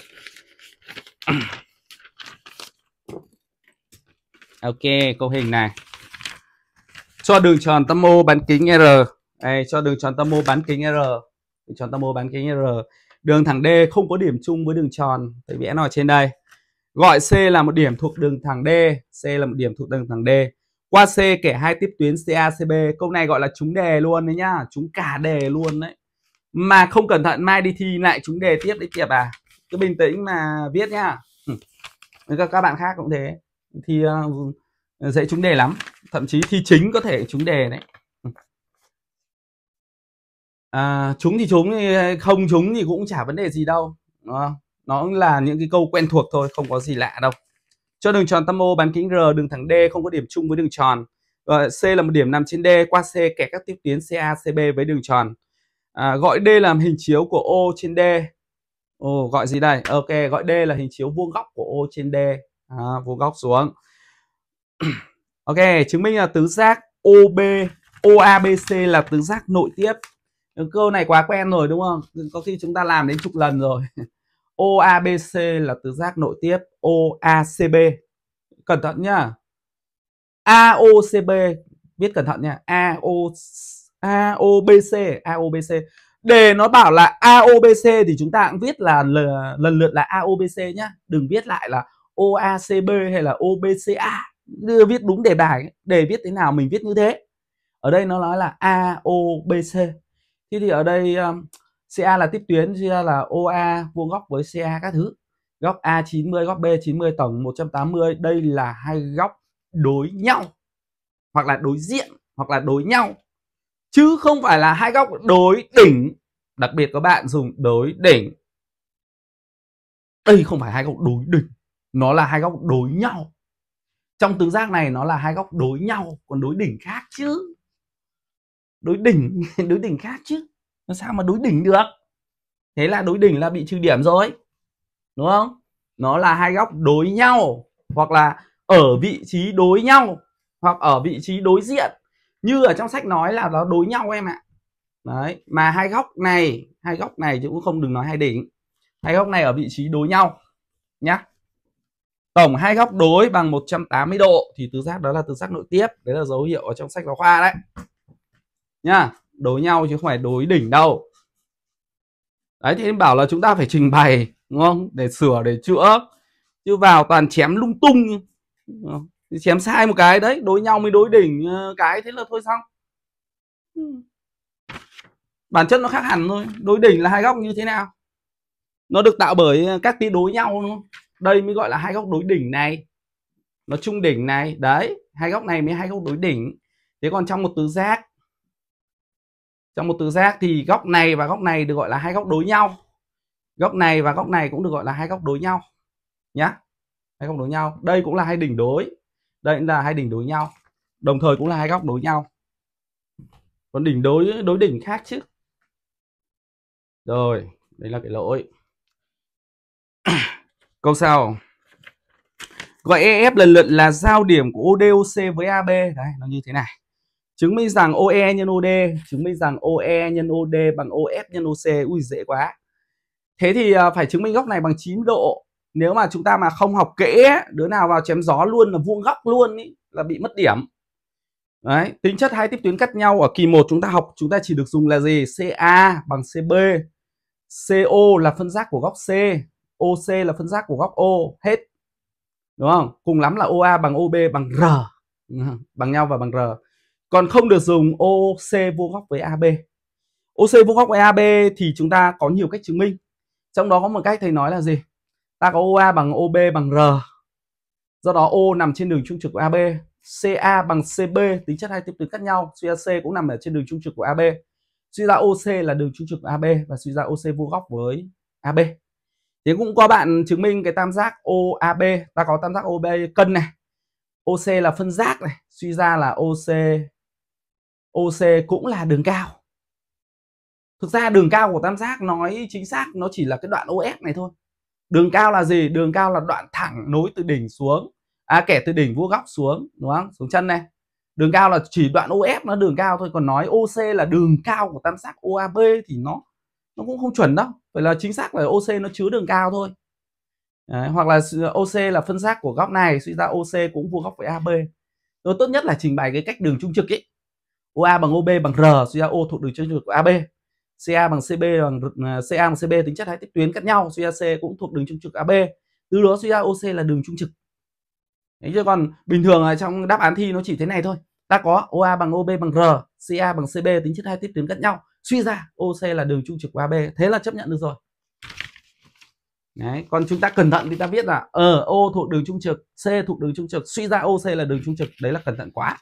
(clears throat) Ok, câu hình này cho đường tròn tâm ô bán kính R đây, cho đường tròn tâm ô bán kính R đường tròn tâm ô bán kính R đường thẳng D không có điểm chung với đường tròn thì vẽ nó trên đây gọi C là một điểm thuộc đường thẳng D C là một điểm thuộc đường thẳng D qua C kẻ hai tiếp tuyến CA, CB. câu này gọi là trúng đề luôn đấy nhá trúng cả đề luôn đấy mà không cẩn thận mai đi thi lại trúng đề tiếp đấy kìa à? cứ bình tĩnh mà viết nhá các các bạn khác cũng thế thì uh, ờ, dễ trúng đề lắm thậm chí thi chính có thể trúng đề đấy à, trúng thì trúng không trúng thì cũng chả vấn đề gì đâu đúng nó là những cái câu quen thuộc thôi không có gì lạ đâu cho đường tròn tâm ô bán kính r đường thẳng d không có điểm chung với đường tròn gọi c là một điểm nằm trên d qua c kẻ các tiếp tuyến ca cb với đường tròn à, gọi d là hình chiếu của ô trên d Ồ, gọi gì đây ok gọi d là hình chiếu vuông góc của ô trên d à, vuông góc xuống (clears throat) ok chứng minh là tứ giác OB OABC là tứ giác nội tiếp câu này quá quen rồi đúng không có khi chúng ta làm đến chục lần rồi (laughs) OABC là tứ giác nội tiếp OACB cẩn thận nhá AOCB viết cẩn thận nha AO AOBC AOBC đề nó bảo là AOBC thì chúng ta cũng viết là lần lượt là AOBC nhá đừng viết lại là OACB hay là OBCA đưa viết đúng đề bài đề viết thế nào mình viết như thế ở đây nó nói là a o b c thế thì ở đây um, ca là tiếp tuyến ra là oa vuông góc với ca các thứ góc a 90 góc b 90 tổng 180 đây là hai góc đối nhau hoặc là đối diện hoặc là đối nhau chứ không phải là hai góc đối đỉnh đặc biệt các bạn dùng đối đỉnh đây không phải hai góc đối đỉnh nó là hai góc đối nhau trong tứ giác này nó là hai góc đối nhau còn đối đỉnh khác chứ đối đỉnh (laughs) đối đỉnh khác chứ nó sao mà đối đỉnh được thế là đối đỉnh là bị trừ điểm rồi đúng không nó là hai góc đối nhau hoặc là ở vị trí đối nhau hoặc ở vị trí đối diện như ở trong sách nói là nó đối nhau em ạ đấy mà hai góc này hai góc này chứ cũng không đừng nói hai đỉnh hai góc này ở vị trí đối nhau nhá tổng hai góc đối bằng 180 độ thì tứ giác đó là tứ giác nội tiếp đấy là dấu hiệu ở trong sách giáo khoa đấy nhá đối nhau chứ không phải đối đỉnh đâu đấy thì em bảo là chúng ta phải trình bày đúng không để sửa để chữa chứ vào toàn chém lung tung chém sai một cái đấy đối nhau mới đối đỉnh ờ, cái thế là thôi xong bản chất nó khác hẳn thôi đối đỉnh là hai góc như thế nào nó được tạo bởi ờ, các tia đối nhau đúng không đây mới gọi là hai góc đối đỉnh này nó trung đỉnh này đấy hai góc này mới hai góc đối đỉnh thế còn trong một tứ giác trong một tứ giác thì góc này và góc này được gọi là hai góc đối nhau góc này và góc này cũng được gọi là hai góc đối nhau nhá hai góc đối nhau đây cũng là hai đỉnh đối đây cũng là hai đỉnh đối nhau đồng thời cũng là hai góc đối nhau còn đỉnh đối đối đỉnh khác chứ rồi đây là cái lỗi Câu sau Gọi EF lần lượt là giao điểm của ODOC với AB Đấy, nó như thế này Chứng minh rằng OE nhân OD Chứng minh rằng OE nhân OD bằng OF nhân OC Ui dễ quá Thế thì à, phải chứng minh góc này bằng 9 độ Nếu mà chúng ta mà không học kỹ Đứa nào vào chém gió luôn là vuông góc luôn ý, Là bị mất điểm Đấy, tính chất hai tiếp tuyến cắt nhau ở kỳ 1 chúng ta học chúng ta chỉ được dùng là gì? CA bằng CB. CO là phân giác của góc C OC là phân giác của góc O hết đúng không cùng lắm là OA bằng OB bằng R bằng nhau và bằng R còn không được dùng OC vuông góc với AB OC vuông góc với AB thì chúng ta có nhiều cách chứng minh trong đó có một cách thầy nói là gì ta có OA bằng OB bằng R do đó O nằm trên đường trung trực của AB CA bằng CB tính chất hai tiếp tuyến cắt nhau suy ra cũng nằm ở trên đường trung trực của AB suy ra OC là đường trung trực của AB và suy ra OC vuông góc với AB thì cũng có bạn chứng minh cái tam giác OAB ta có tam giác OB cân này OC là phân giác này suy ra là OC OC cũng là đường cao thực ra đường cao của tam giác nói chính xác nó chỉ là cái đoạn OS này thôi đường cao là gì đường cao là đoạn thẳng nối từ đỉnh xuống à kẻ từ đỉnh vuông góc xuống đúng không xuống chân này đường cao là chỉ đoạn OF nó đường cao thôi còn nói OC là đường cao của tam giác OAB thì nó nó cũng không chuẩn đâu phải là chính xác là OC nó chứa đường cao thôi Đấy, hoặc là OC là phân xác của góc này suy ra OC cũng vuông góc với AB rồi tốt nhất là trình bày cái cách đường trung trực ấy OA bằng OB bằng R suy ra O thuộc đường trung trực của AB CA bằng CB bằng à, CA bằng CB tính chất hai tiếp tuyến cắt nhau suy ra C cũng thuộc đường trung trực AB từ đó suy ra OC là đường trung trực Đấy, chứ còn bình thường là trong đáp án thi nó chỉ thế này thôi ta có OA bằng OB bằng R CA bằng CB tính chất hai tiếp tuyến cắt nhau suy ra OC là đường trung trực của AB thế là chấp nhận được rồi Đấy, còn chúng ta cẩn thận thì ta biết là ở ờ, O thuộc đường trung trực, C thuộc đường trung trực, suy ra OC là đường trung trực, đấy là cẩn thận quá.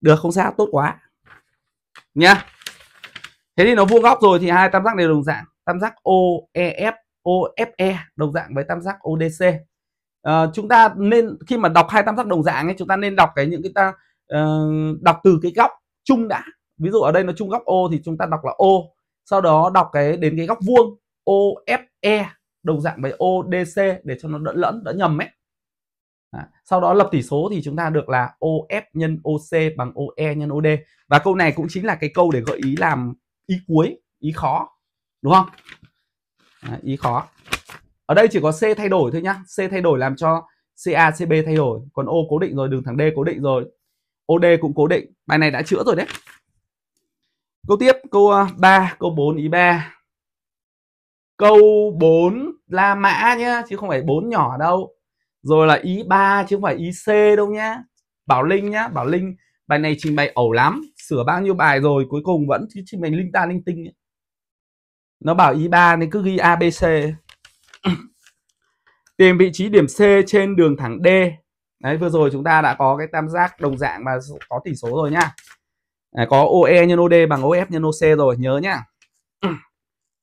Được không sao, tốt quá. Nhá. Thế thì nó vuông góc rồi thì hai tam giác đều đồng dạng, tam giác OEF, OFE đồng dạng với tam giác ODC. À, ờ, chúng ta nên khi mà đọc hai tam giác đồng dạng ấy, chúng ta nên đọc cái những cái ta uh, đọc từ cái góc chung đã ví dụ ở đây nó chung góc O thì chúng ta đọc là O sau đó đọc cái đến cái góc vuông OFE đồng dạng với ODC để cho nó đỡ lẫn đỡ nhầm ấy à, sau đó lập tỷ số thì chúng ta được là OF nhân OC bằng OE nhân OD và câu này cũng chính là cái câu để gợi ý làm ý cuối ý khó đúng không à, ý khó ở đây chỉ có C thay đổi thôi nhá C thay đổi làm cho CA CB thay đổi còn O cố định rồi đường thẳng D cố định rồi OD cũng cố định bài này đã chữa rồi đấy Câu tiếp, câu 3, à, câu 4 ý 3. Câu 4 La Mã nhá, chứ không phải 4 nhỏ đâu. Rồi là ý 3 chứ không phải ý C đâu nhá. Bảo Linh nhá, Bảo Linh bài này trình bày ẩu lắm, sửa bao nhiêu bài rồi cuối cùng vẫn trình bày linh ta linh tinh. Ấy. Nó bảo ý 3 nên cứ ghi ABC. (clears throat) Tìm vị trí điểm C trên đường thẳng D. Đấy vừa rồi chúng ta đã có cái tam giác đồng dạng và có tỉ số rồi nhá à, có OE nhân OD bằng OF nhân OC rồi nhớ nhá (clears throat)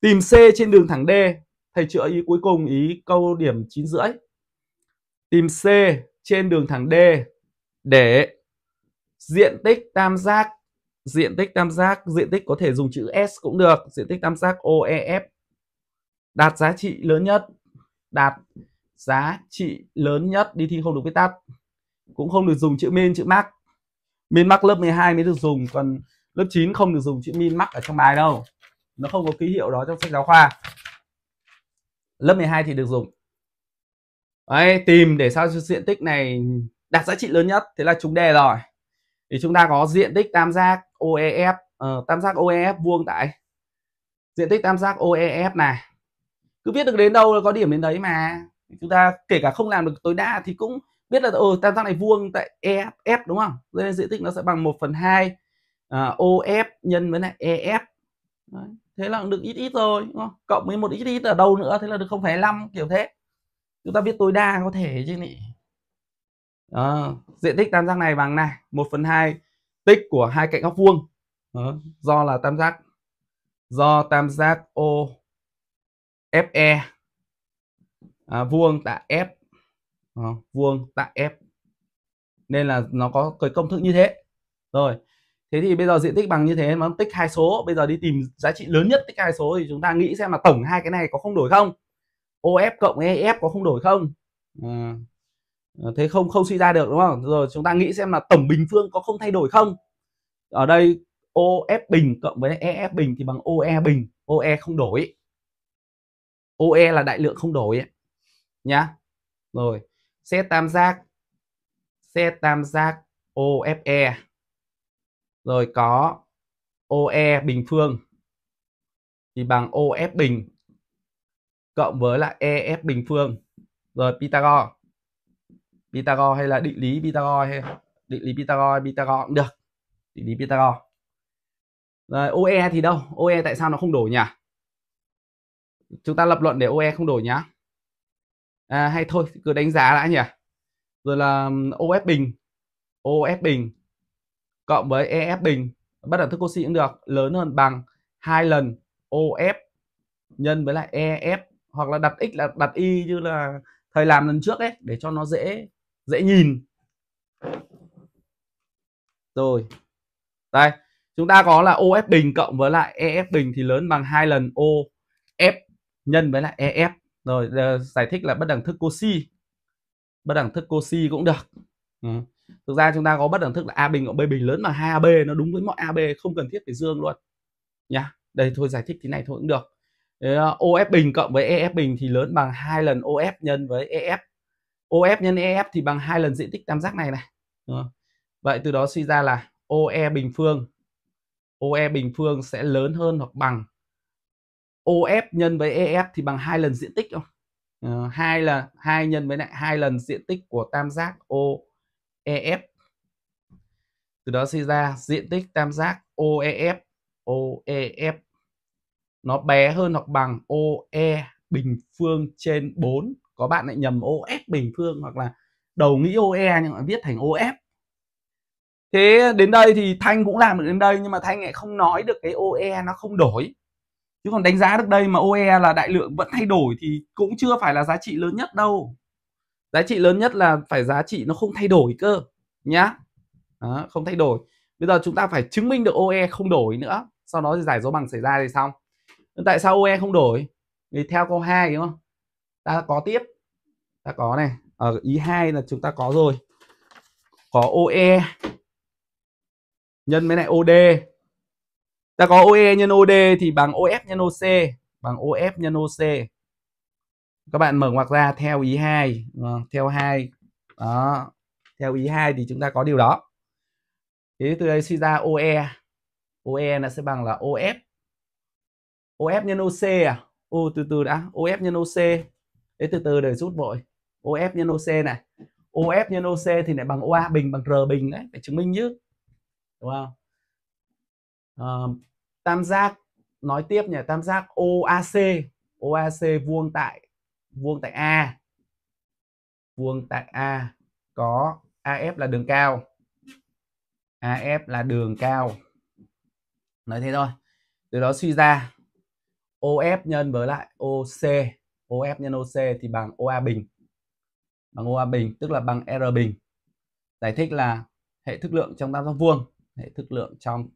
tìm C trên đường thẳng D thầy chữa ý cuối cùng ý câu điểm chín rưỡi tìm C trên đường thẳng D để diện tích tam giác diện tích tam giác diện tích có thể dùng chữ S cũng được diện tích tam giác OEF đạt giá trị lớn nhất đạt giá trị lớn nhất đi thi không được viết tắt cũng không được dùng chữ min chữ max min max lớp 12 mới được dùng còn lớp 9 không được dùng chữ min max ở trong bài đâu nó không có ký hiệu đó trong sách giáo khoa lớp 12 thì được dùng Đấy, tìm để sao cho diện tích này đạt giá trị lớn nhất thế là chúng đề rồi thì chúng ta có diện tích tam giác OEF uh, ờ, tam giác OEF vuông tại diện tích tam giác OEF này cứ viết được đến đâu là có điểm đến đấy mà chúng ta kể cả không làm được tối đa thì cũng biết là ừ tam giác này vuông tại EF đúng không Thế nên diện tích nó sẽ bằng 1 phần 2 à, OF nhân với lại EF Đấy. thế là được ít ít rồi đúng không? cộng với một ít ít ở đâu nữa thế là được 0,5 kiểu thế chúng ta biết tối đa có thể chứ nhỉ à, diện tích tam giác này bằng này 1 phần 2 tích của hai cạnh góc vuông à, do là tam giác do tam giác OFE à, vuông tại F Ờ, vuông tại F nên là nó có cái công thức như thế rồi thế thì bây giờ diện tích bằng như thế nó tích hai số bây giờ đi tìm giá trị lớn nhất tích hai số thì chúng ta nghĩ xem là tổng hai cái này có không đổi không OF cộng EF có không đổi không à, thế không không suy ra được đúng không rồi chúng ta nghĩ xem là tổng bình phương có không thay đổi không ở đây OF bình cộng với EF bình thì bằng OE bình OE không đổi OE là đại lượng không đổi nhá rồi Xét tam giác. Xét tam giác OFE. Rồi có OE bình phương thì bằng OF bình cộng với lại EF bình phương. Rồi Pythagore. Pythagore hay là định lý Pythagore hay định lý Pythagore, Pythagore cũng được. Định lý Pythagore. Rồi OE thì đâu? OE tại sao nó không đổi nhỉ? Chúng ta lập luận để OE không đổi nhá à, hay thôi cứ đánh giá đã nhỉ rồi là OF bình OF bình cộng với EF bình bất đẳng thức oxy cũng được lớn hơn bằng hai lần OF nhân với lại EF hoặc là đặt x là đặt y như là thầy làm lần trước ấy để cho nó dễ dễ nhìn rồi đây chúng ta có là OF bình cộng với lại EF bình thì lớn bằng hai lần OF nhân với lại EF rồi ờ, giải thích là bất đẳng thức Cauchy bất đẳng thức Cauchy cũng được ừ. thực ra chúng ta có bất đẳng thức là a bình cộng b bình lớn mà hai ab nó đúng với mọi ab không cần thiết phải dương luôn nhá đây thôi giải thích thế này thôi cũng được ờ, OF bình cộng với EF bình thì lớn bằng hai lần OF nhân với EF OF nhân EF thì bằng hai lần diện tích tam giác này này Đúng không? Vậy từ đó suy ra là OE bình phương OE bình phương sẽ lớn hơn hoặc bằng OF nhân với EF thì bằng hai lần diện tích không? Ờ, hai là hai nhân với lại hai lần diện tích của tam giác OEF. Từ đó suy ra diện tích tam giác OEF OEF nó bé hơn hoặc bằng OE bình phương trên 4. Có bạn lại nhầm OF bình phương hoặc là đầu nghĩ OE nhưng mà viết thành OF. Thế đến đây thì Thanh cũng làm được đến đây nhưng mà Thanh lại không nói được cái OE nó không đổi chứ còn đánh giá được đây mà OE là đại lượng vẫn thay đổi thì cũng chưa phải là giá trị lớn nhất đâu giá trị lớn nhất là phải giá trị nó không thay đổi cơ nhá đó, không thay đổi bây giờ chúng ta phải chứng minh được OE không đổi nữa sau đó thì giải dấu bằng xảy ra thì xong tại sao OE không đổi thì theo câu 2 đúng không ta có tiếp ta có này ở ờ, ý 2 là chúng ta có rồi có OE nhân với lại OD ta có OE nhân OD thì bằng OF nhân OC bằng OF nhân OC các bạn mở ngoặc ra theo ý 2 ờ, theo 2 đó theo ý 2 thì chúng ta có điều đó thế từ đây suy ra OE OE nó sẽ bằng là OF OF nhân OC à ô từ từ đã OF nhân OC thế từ từ để rút vội OF nhân OC này OF nhân OC thì lại bằng OA bình bằng R bình đấy phải chứng minh chứ đúng không tam giác nói tiếp nhỉ tam giác OAC OAC vuông tại vuông tại A vuông tại A có AF là đường cao AF là đường cao nói thế thôi từ đó suy ra OF nhân với lại OC OF nhân OC thì bằng OA bình bằng OA bình tức là bằng R bình giải thích là hệ thức lượng trong tam giác vuông hệ thức lượng trong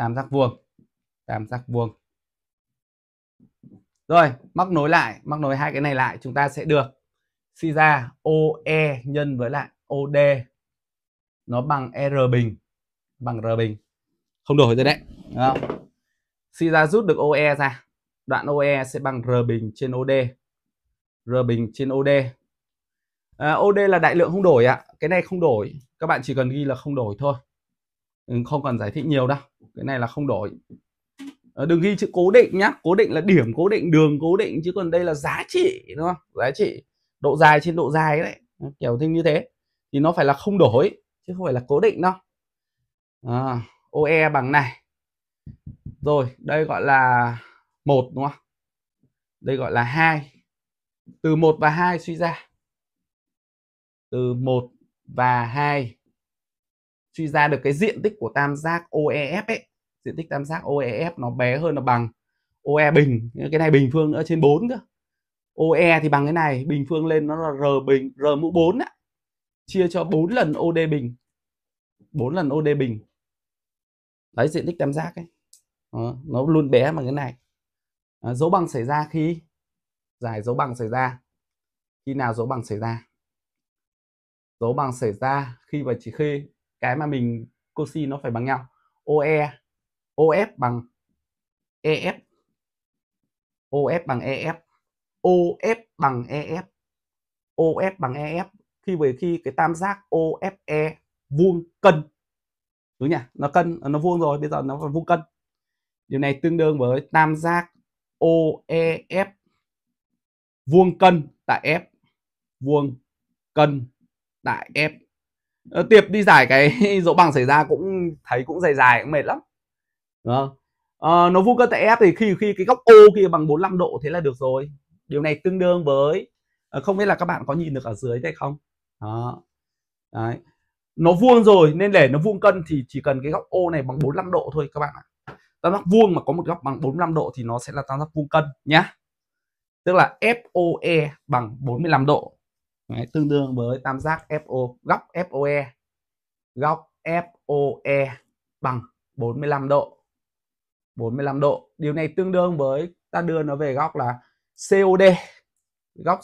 tam giác vuông tam giác vuông rồi móc nối lại móc nối hai cái này lại chúng ta sẽ được suy ra OE nhân với lại OD nó bằng R bình bằng R bình không đổi rồi đấy đúng không suy ra rút được OE ra đoạn OE sẽ bằng R bình trên OD R bình trên OD à, OD là đại lượng không đổi ạ à. cái này không đổi các bạn chỉ cần ghi là không đổi thôi Ừ, không cần giải thích nhiều đâu cái này là không đổi ờ, đừng ghi chữ cố định nhá cố định là điểm cố định đường cố định chứ còn đây là giá trị đúng không giá trị độ dài trên độ dài đấy ờ, kiểu thêm như thế thì nó phải là không đổi chứ không phải là cố định đâu à, ờ, OE bằng này rồi đây gọi là một đúng không đây gọi là hai từ 1 và 2 suy ra từ 1 và 2 suy ra được cái diện tích của tam giác OEF ấy diện tích tam giác OEF nó bé hơn là bằng OE bình cái này bình phương nữa trên 4 cơ OE thì bằng cái này bình phương lên nó là R bình R mũ 4 á chia cho 4 lần OD bình 4 lần OD bình đấy diện tích tam giác ấy đó, nó luôn bé bằng cái này à, dấu bằng xảy ra khi giải dấu bằng xảy ra khi nào dấu bằng xảy ra dấu bằng xảy ra khi và chỉ khi cái mà mình cosin nó phải bằng nhau OE OF bằng EF OF bằng EF OF bằng EF OF bằng EF khi về khi cái tam giác OFE vuông cân đúng nhỉ nó cân nó vuông rồi bây giờ nó vuông cân điều này tương đương với tam giác OEF vuông cân tại F vuông cân tại F Ờ, tiệp đi giải cái (laughs) dỗ bằng xảy ra cũng thấy cũng dài dài cũng mệt lắm đó. À, ờ, nó vuông cân tại ép thì khi khi cái góc O kia bằng 45 độ thế là được rồi điều này tương đương với ờ, không biết là các bạn có nhìn được ở dưới đây không đó. Đấy. nó vuông rồi nên để nó vuông cân thì chỉ cần cái góc O này bằng 45 độ thôi các bạn ạ tam giác vuông mà có một góc bằng 45 độ thì nó sẽ là tam giác vuông cân nhá tức là FOE bằng 45 độ Đấy, tương đương với tam giác FO góc FOE góc FOE bằng 45 độ 45 độ điều này tương đương với ta đưa nó về góc là COD góc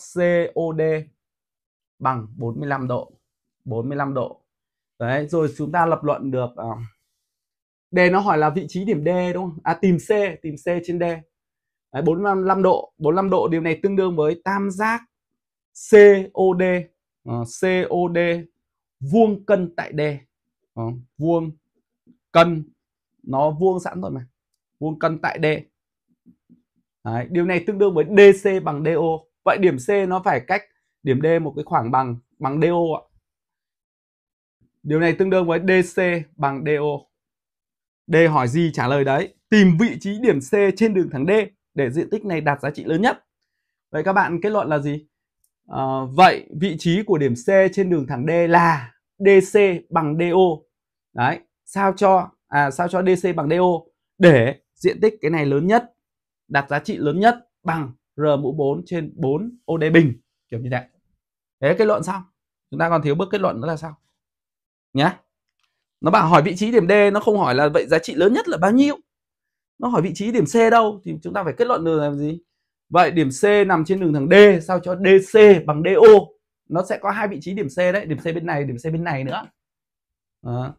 COD bằng 45 độ 45 độ đấy rồi chúng ta lập luận được uh, D nó hỏi là vị trí điểm D đúng không à tìm C tìm C trên D đấy, 45 độ 45 độ điều này tương đương với tam giác COD uh, ờ, COD vuông cân tại D uh, ờ, vuông cân nó vuông sẵn rồi mà vuông cân tại D Đấy, điều này tương đương với DC bằng DO vậy điểm C nó phải cách điểm D một cái khoảng bằng bằng DO ạ điều này tương đương với DC bằng DO D hỏi gì trả lời đấy tìm vị trí điểm C trên đường thẳng D để diện tích này đạt giá trị lớn nhất vậy các bạn kết luận là gì À, vậy vị trí của điểm C trên đường thẳng D là DC bằng DO. Đấy, sao cho à sao cho DC bằng DO để diện tích cái này lớn nhất đặt giá trị lớn nhất bằng R mũ 4 trên 4 OD bình kiểu như vậy. Thế kết luận xong. Chúng ta còn thiếu bước kết luận nữa là sao? Nhá. Nó bảo hỏi vị trí điểm D nó không hỏi là vậy giá trị lớn nhất là bao nhiêu. Nó hỏi vị trí điểm C đâu thì chúng ta phải kết luận được là gì? Vậy điểm C nằm trên đường thẳng D sao cho DC bằng DO. Nó sẽ có hai vị trí điểm C đấy, điểm C bên này, điểm C bên này nữa. Đó.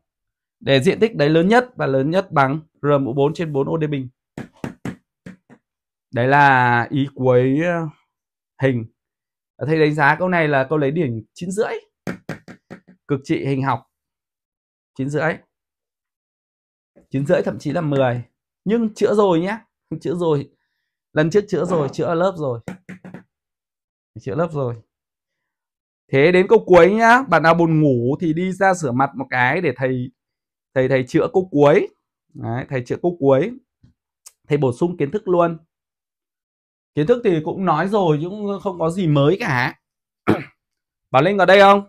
Để diện tích đấy lớn nhất và lớn nhất bằng R mũ 4 trên 4 OD bình. Đấy là ý cuối ờ, hình. Thầy đánh giá câu này là câu lấy điểm 9 rưỡi. Cực trị hình học 9 rưỡi. 9 rưỡi thậm chí là 10. Nhưng chữa rồi nhé, chữa rồi lần trước chữa rồi ờ. chữa lớp rồi chữa lớp rồi thế đến câu cuối nhá bạn nào buồn ngủ thì đi ra rửa mặt một cái để thầy thầy thầy chữa câu cuối Đấy, thầy chữa câu cuối thầy bổ sung kiến thức luôn kiến thức thì cũng nói rồi cũng không có gì mới cả (clears throat) bảo linh ở đây không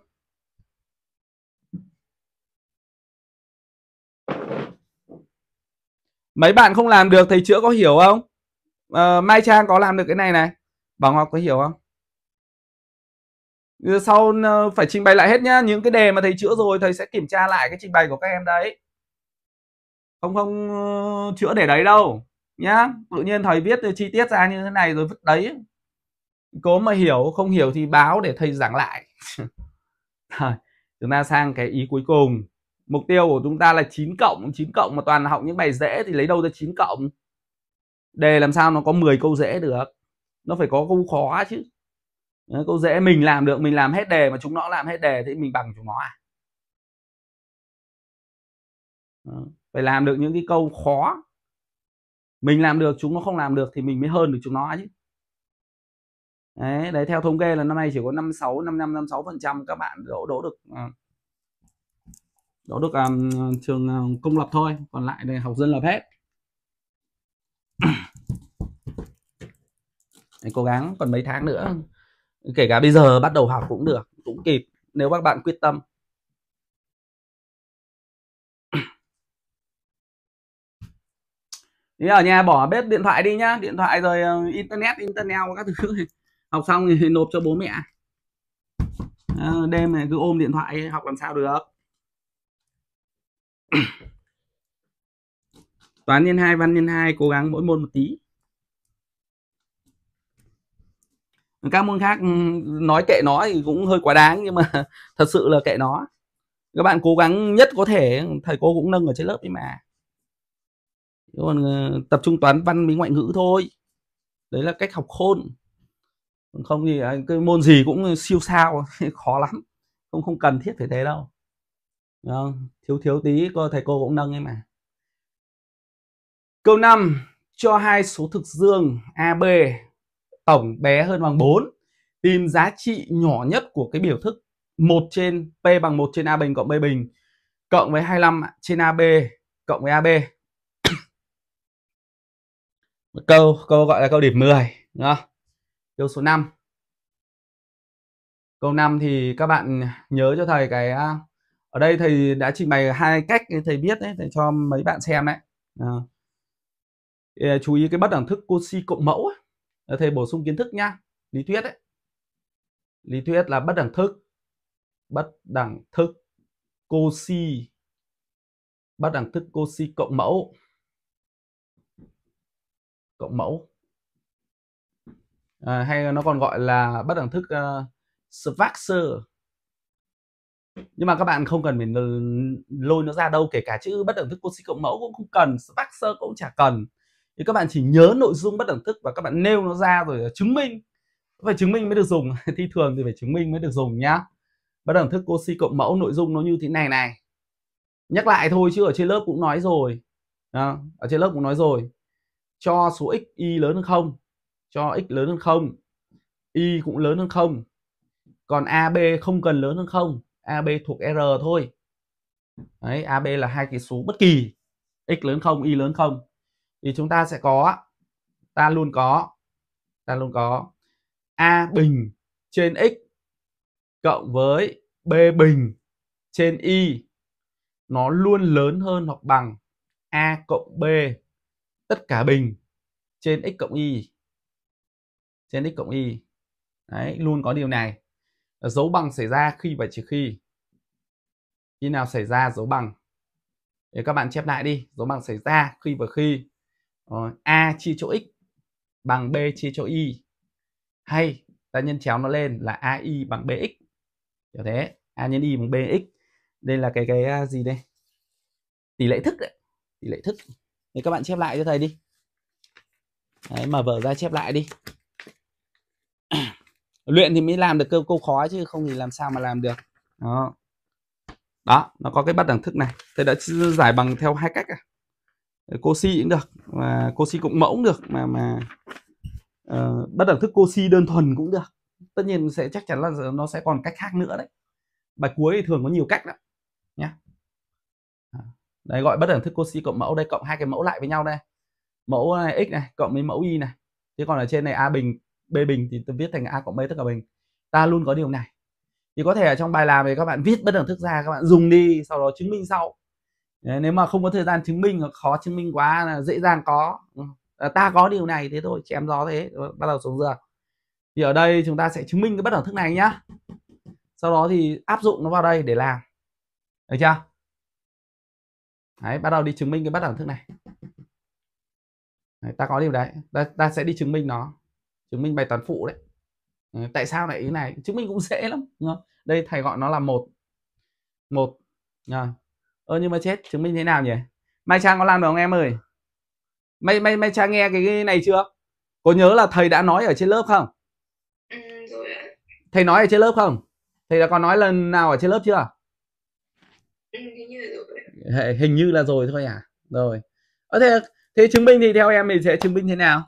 mấy bạn không làm được thầy chữa có hiểu không uh, Mai Trang có làm được cái này này Bảo Ngọc có hiểu không sau uh, phải trình bày lại hết nhá những cái đề mà thầy chữa rồi thầy sẽ kiểm tra lại cái trình bày của các em đấy không không uh, chữa để đấy đâu nhá tự nhiên thầy viết chi tiết ra như thế này rồi vứt đấy cố mà hiểu không hiểu thì báo để thầy giảng lại rồi (laughs) chúng ta sang cái ý cuối cùng mục tiêu của chúng ta là 9 cộng 9 cộng mà toàn học những bài dễ thì lấy đâu ra 9 cộng đề làm sao nó có 10 câu dễ được nó phải có câu khó chứ Đấy, câu dễ mình làm được mình làm hết đề mà chúng nó làm hết đề thì mình bằng chúng nó à phải làm được những cái câu khó mình làm được chúng nó không làm được thì mình mới hơn được chúng nó chứ đấy, đấy theo thống kê là năm nay chỉ có 56 55 56 phần trăm các bạn đỗ đỗ được ờ, đỗ được um, trường ờ, công lập thôi còn lại thì học dân lập hết Hãy cố gắng còn mấy tháng nữa. Kể cả bây giờ bắt đầu học cũng được, cũng kịp nếu các bạn quyết tâm. Thế ở nhà bỏ bếp điện thoại đi nhá, điện thoại rồi ờ, internet, internet các thứ. Học xong thì nộp cho bố mẹ. Ờ, đêm này cứ ôm điện thoại học làm sao được toán nhân 2 văn nhân 2 cố gắng mỗi môn một tí các môn khác ừ, nói kệ nó thì cũng hơi quá đáng nhưng mà (laughs) thật sự là kệ nó các bạn cố gắng nhất có thể thầy cô cũng nâng ở trên lớp ấy mà còn ờ, tập trung toán văn với ngoại ngữ thôi đấy là cách học khôn không thì à, cái môn gì cũng siêu sao (laughs) khó lắm không không cần thiết phải thế đâu Đúng không? thiếu thiếu tí cô thầy cô cũng nâng ấy mà Câu 5 cho hai số thực dương AB tổng bé hơn bằng 4. Tìm giá trị nhỏ nhất của cái biểu thức 1 trên P bằng 1 trên A bình cộng B bình cộng với 25 trên AB cộng với AB. (coughs) Một câu câu gọi là câu điểm 10 nhá. Câu số 5. Câu 5 thì các bạn nhớ cho thầy cái à, ở đây thầy đã trình bày hai cách thầy biết đấy thầy cho mấy bạn xem đấy. À. Ờ chú ý cái bất đẳng thức Cauchy cộng mẫu ấy. Ờ, thầy bổ sung kiến thức nha lý thuyết ấy lý thuyết là bất đẳng thức bất đẳng thức Cauchy bất đẳng thức Cauchy cộng mẫu cộng mẫu à, hay nó còn gọi là bất đẳng thức uh, ờ, Schwarzer nhưng mà các bạn không cần mình lôi nó ra đâu kể cả chữ bất đẳng thức Cauchy cộng mẫu cũng không cần Schwarzer cũng chả cần thì các bạn chỉ nhớ nội dung bất đẳng thức và các bạn nêu nó ra rồi chứng minh phải chứng minh mới được dùng (laughs) thi thường thì phải chứng minh mới được dùng nhá bất đẳng thức oxy cộng mẫu nội dung nó như thế này này nhắc lại thôi chứ ở trên lớp cũng nói rồi Đó, ở trên lớp cũng nói rồi cho số x y lớn hơn không cho x lớn hơn không y cũng lớn hơn không còn ab không cần lớn hơn không ab thuộc r thôi đấy ab là hai cái số bất kỳ x lớn không y lớn không thì chúng ta sẽ có ta luôn có ta luôn có a bình trên x cộng với b bình trên y nó luôn lớn hơn hoặc bằng a cộng b tất cả bình trên x cộng y trên x cộng y đấy luôn có điều này dấu bằng xảy ra khi và chỉ khi khi nào xảy ra dấu bằng để các bạn chép lại đi dấu bằng xảy ra khi và khi a chia cho x bằng b chia cho y hay ta nhân chéo nó lên là ai bằng bx kiểu thế a nhân y bằng bx đây là cái cái à, gì đây tỷ lệ thức đấy tỷ lệ thức thì các bạn chép lại cho thầy đi đấy mở vở ra chép lại đi (clears throat) luyện thì mới làm được câu câu khó chứ không thì làm sao mà làm được đó đó nó có cái bắt đẳng thức này thầy đã giải bằng theo hai cách à cosi cũng được và cosi cũng mẫu cũng được mà mà uh, ờ, bất đẳng thức cosi đơn thuần cũng được tất nhiên sẽ chắc chắn là nó sẽ còn cách khác nữa đấy bài cuối thì thường có nhiều cách đó nhé à, đấy gọi bất đẳng thức cosi cộng mẫu đây cộng hai cái mẫu lại với nhau đây mẫu này ờ, x này cộng với mẫu y này thế còn ở trên này a bình b bình thì tôi viết thành a cộng b tất cả bình ta luôn có điều này thì có thể ở trong bài làm thì các bạn viết bất đẳng thức ra các bạn dùng đi sau đó chứng minh sau nếu mà không có thời gian chứng minh hoặc khó chứng minh quá là dễ dàng có ừ. à, ta có điều này thế thôi chém gió thế ờ, bắt đầu xuống giường thì ở đây chúng ta sẽ chứng minh cái bất đẳng thức này nhá sau đó thì áp dụng nó vào đây để làm được chưa đấy bắt đầu đi chứng minh cái bất đẳng thức này đấy, ta có điều đấy ta, ta sẽ đi chứng minh nó chứng minh bài toán phụ đấy tại sao lại như này chứng minh cũng dễ lắm đúng đây thầy gọi nó là một một à, ơ nhưng mà chết chứng minh thế nào nhỉ mai trang có làm được không em ơi Mai mai mai trang nghe cái này chưa có nhớ là thầy đã nói ở trên lớp không ừ, thầy nói ở trên lớp không thầy đã có nói lần nào ở trên lớp chưa ừ, hình, như là rồi thôi à rồi ở thế thế chứng minh thì theo em mình sẽ chứng minh thế nào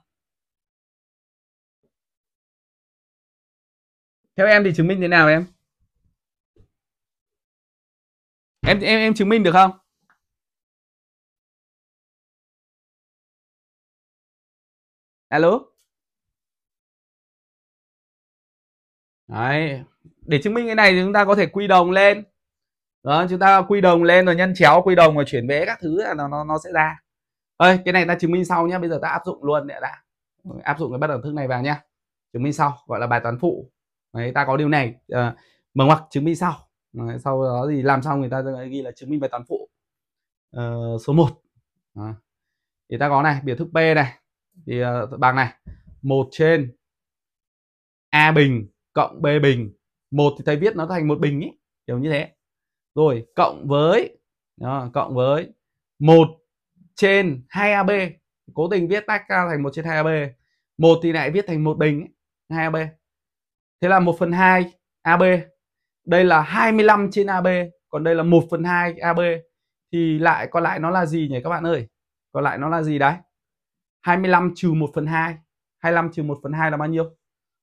theo em thì chứng minh thế nào em em em em chứng minh được không alo đấy để chứng minh cái này thì chúng ta có thể quy đồng lên đó chúng ta quy đồng lên rồi nhân chéo quy đồng rồi chuyển vé các thứ là nó nó nó sẽ ra ơi cái này ta chứng minh sau nhé bây giờ ta áp dụng luôn đã đã áp dụng cái bất đẳng thức này vào nhé chứng minh sau gọi là bài toán phụ đấy ta có điều này à, ờ, mở ngoặc chứng minh sau Đấy, sau đó thì làm xong người ta ghi là chứng minh bài toán phụ uh, số 1 đó. thì ta có này biểu thức p này thì uh, ờ, bằng này một trên a bình cộng b bình một thì thầy viết nó thành một bình ý kiểu như thế rồi cộng với đó, cộng với một trên 2 ab cố tình viết tách ra thành một trên 2 ab một thì lại viết thành một bình ấy, 2 ab thế là 1 phần 2 ab đây là 25 trên AB còn đây là 1 phần 2 AB thì lại còn lại nó là gì nhỉ các bạn ơi còn lại nó là gì đấy 25 trừ 1 phần 2 25 trừ 1 phần 2 là bao nhiêu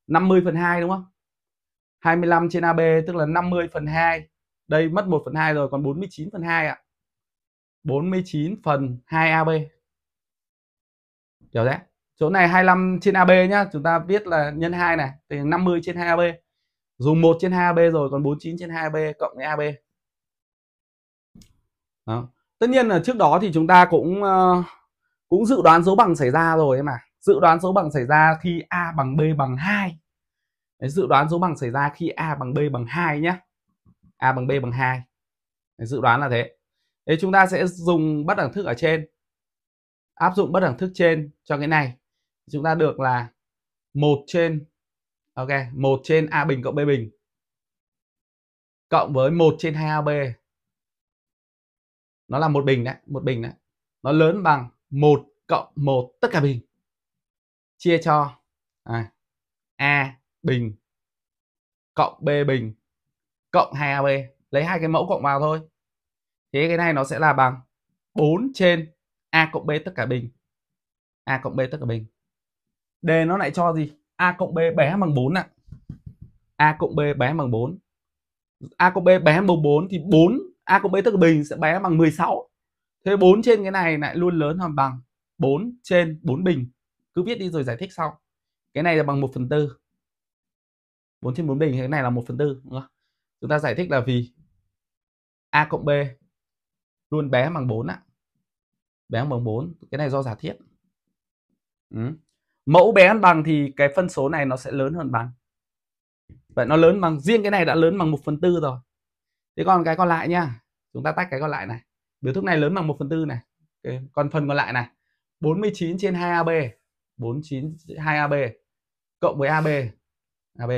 50 phần 2 đúng không 25 trên AB tức là 50 phần 2 đây mất 1 phần 2 rồi còn 49 phần 2 ạ à. 49 phần 2 AB kiểu đấy chỗ này 25 trên AB nhá chúng ta viết là nhân 2 này thì 50 trên 2 AB dùng 1 trên 2AB rồi còn 49 trên 2AB cộng với AB đó. tất nhiên là trước đó thì chúng ta cũng uh, cũng dự đoán dấu bằng xảy ra rồi mà dự đoán dấu bằng xảy ra khi A bằng B bằng 2 Đấy, dự đoán dấu bằng xảy ra khi A bằng B bằng 2 nhé A bằng B bằng 2 Đấy, dự đoán là thế Thế chúng ta sẽ dùng bất đẳng thức ở trên áp dụng bất đẳng thức trên cho cái này chúng ta được là 1 trên ok 1 trên a bình cộng b bình cộng với 1 trên 2 ab nó là một bình đấy một bình đấy nó lớn bằng 1 cộng 1 tất cả bình chia cho à, a bình cộng b bình cộng 2ab lấy hai cái mẫu cộng vào thôi thế cái này nó sẽ là bằng 4 trên a cộng b tất cả bình a cộng b tất cả bình đề nó lại cho gì A cộng B bé bằng 4 ạ. A cộng B bé bằng 4. A cộng B bé bằng 4 thì 4 A cộng B tức là bình sẽ bé bằng 16. Thế 4 trên cái này lại luôn lớn hơn bằng 4 trên 4 bình. Cứ viết đi rồi giải thích sau. Cái này là bằng 1 phần 4. 4 trên 4 bình cái này là 1 phần 4. Chúng ta giải thích là vì A cộng B luôn bé bằng 4 ạ. Bé bằng 4. Cái này do giả thiết. Ừ mẫu bé hơn bằng thì cái phân số này nó sẽ lớn hơn bằng vậy nó lớn bằng riêng cái này đã lớn bằng một phần tư rồi thế còn cái còn lại nha chúng ta tách cái còn lại này biểu thức này lớn bằng một phần tư này okay. còn phần còn lại này 49 trên 2AB 49 2AB cộng với AB AB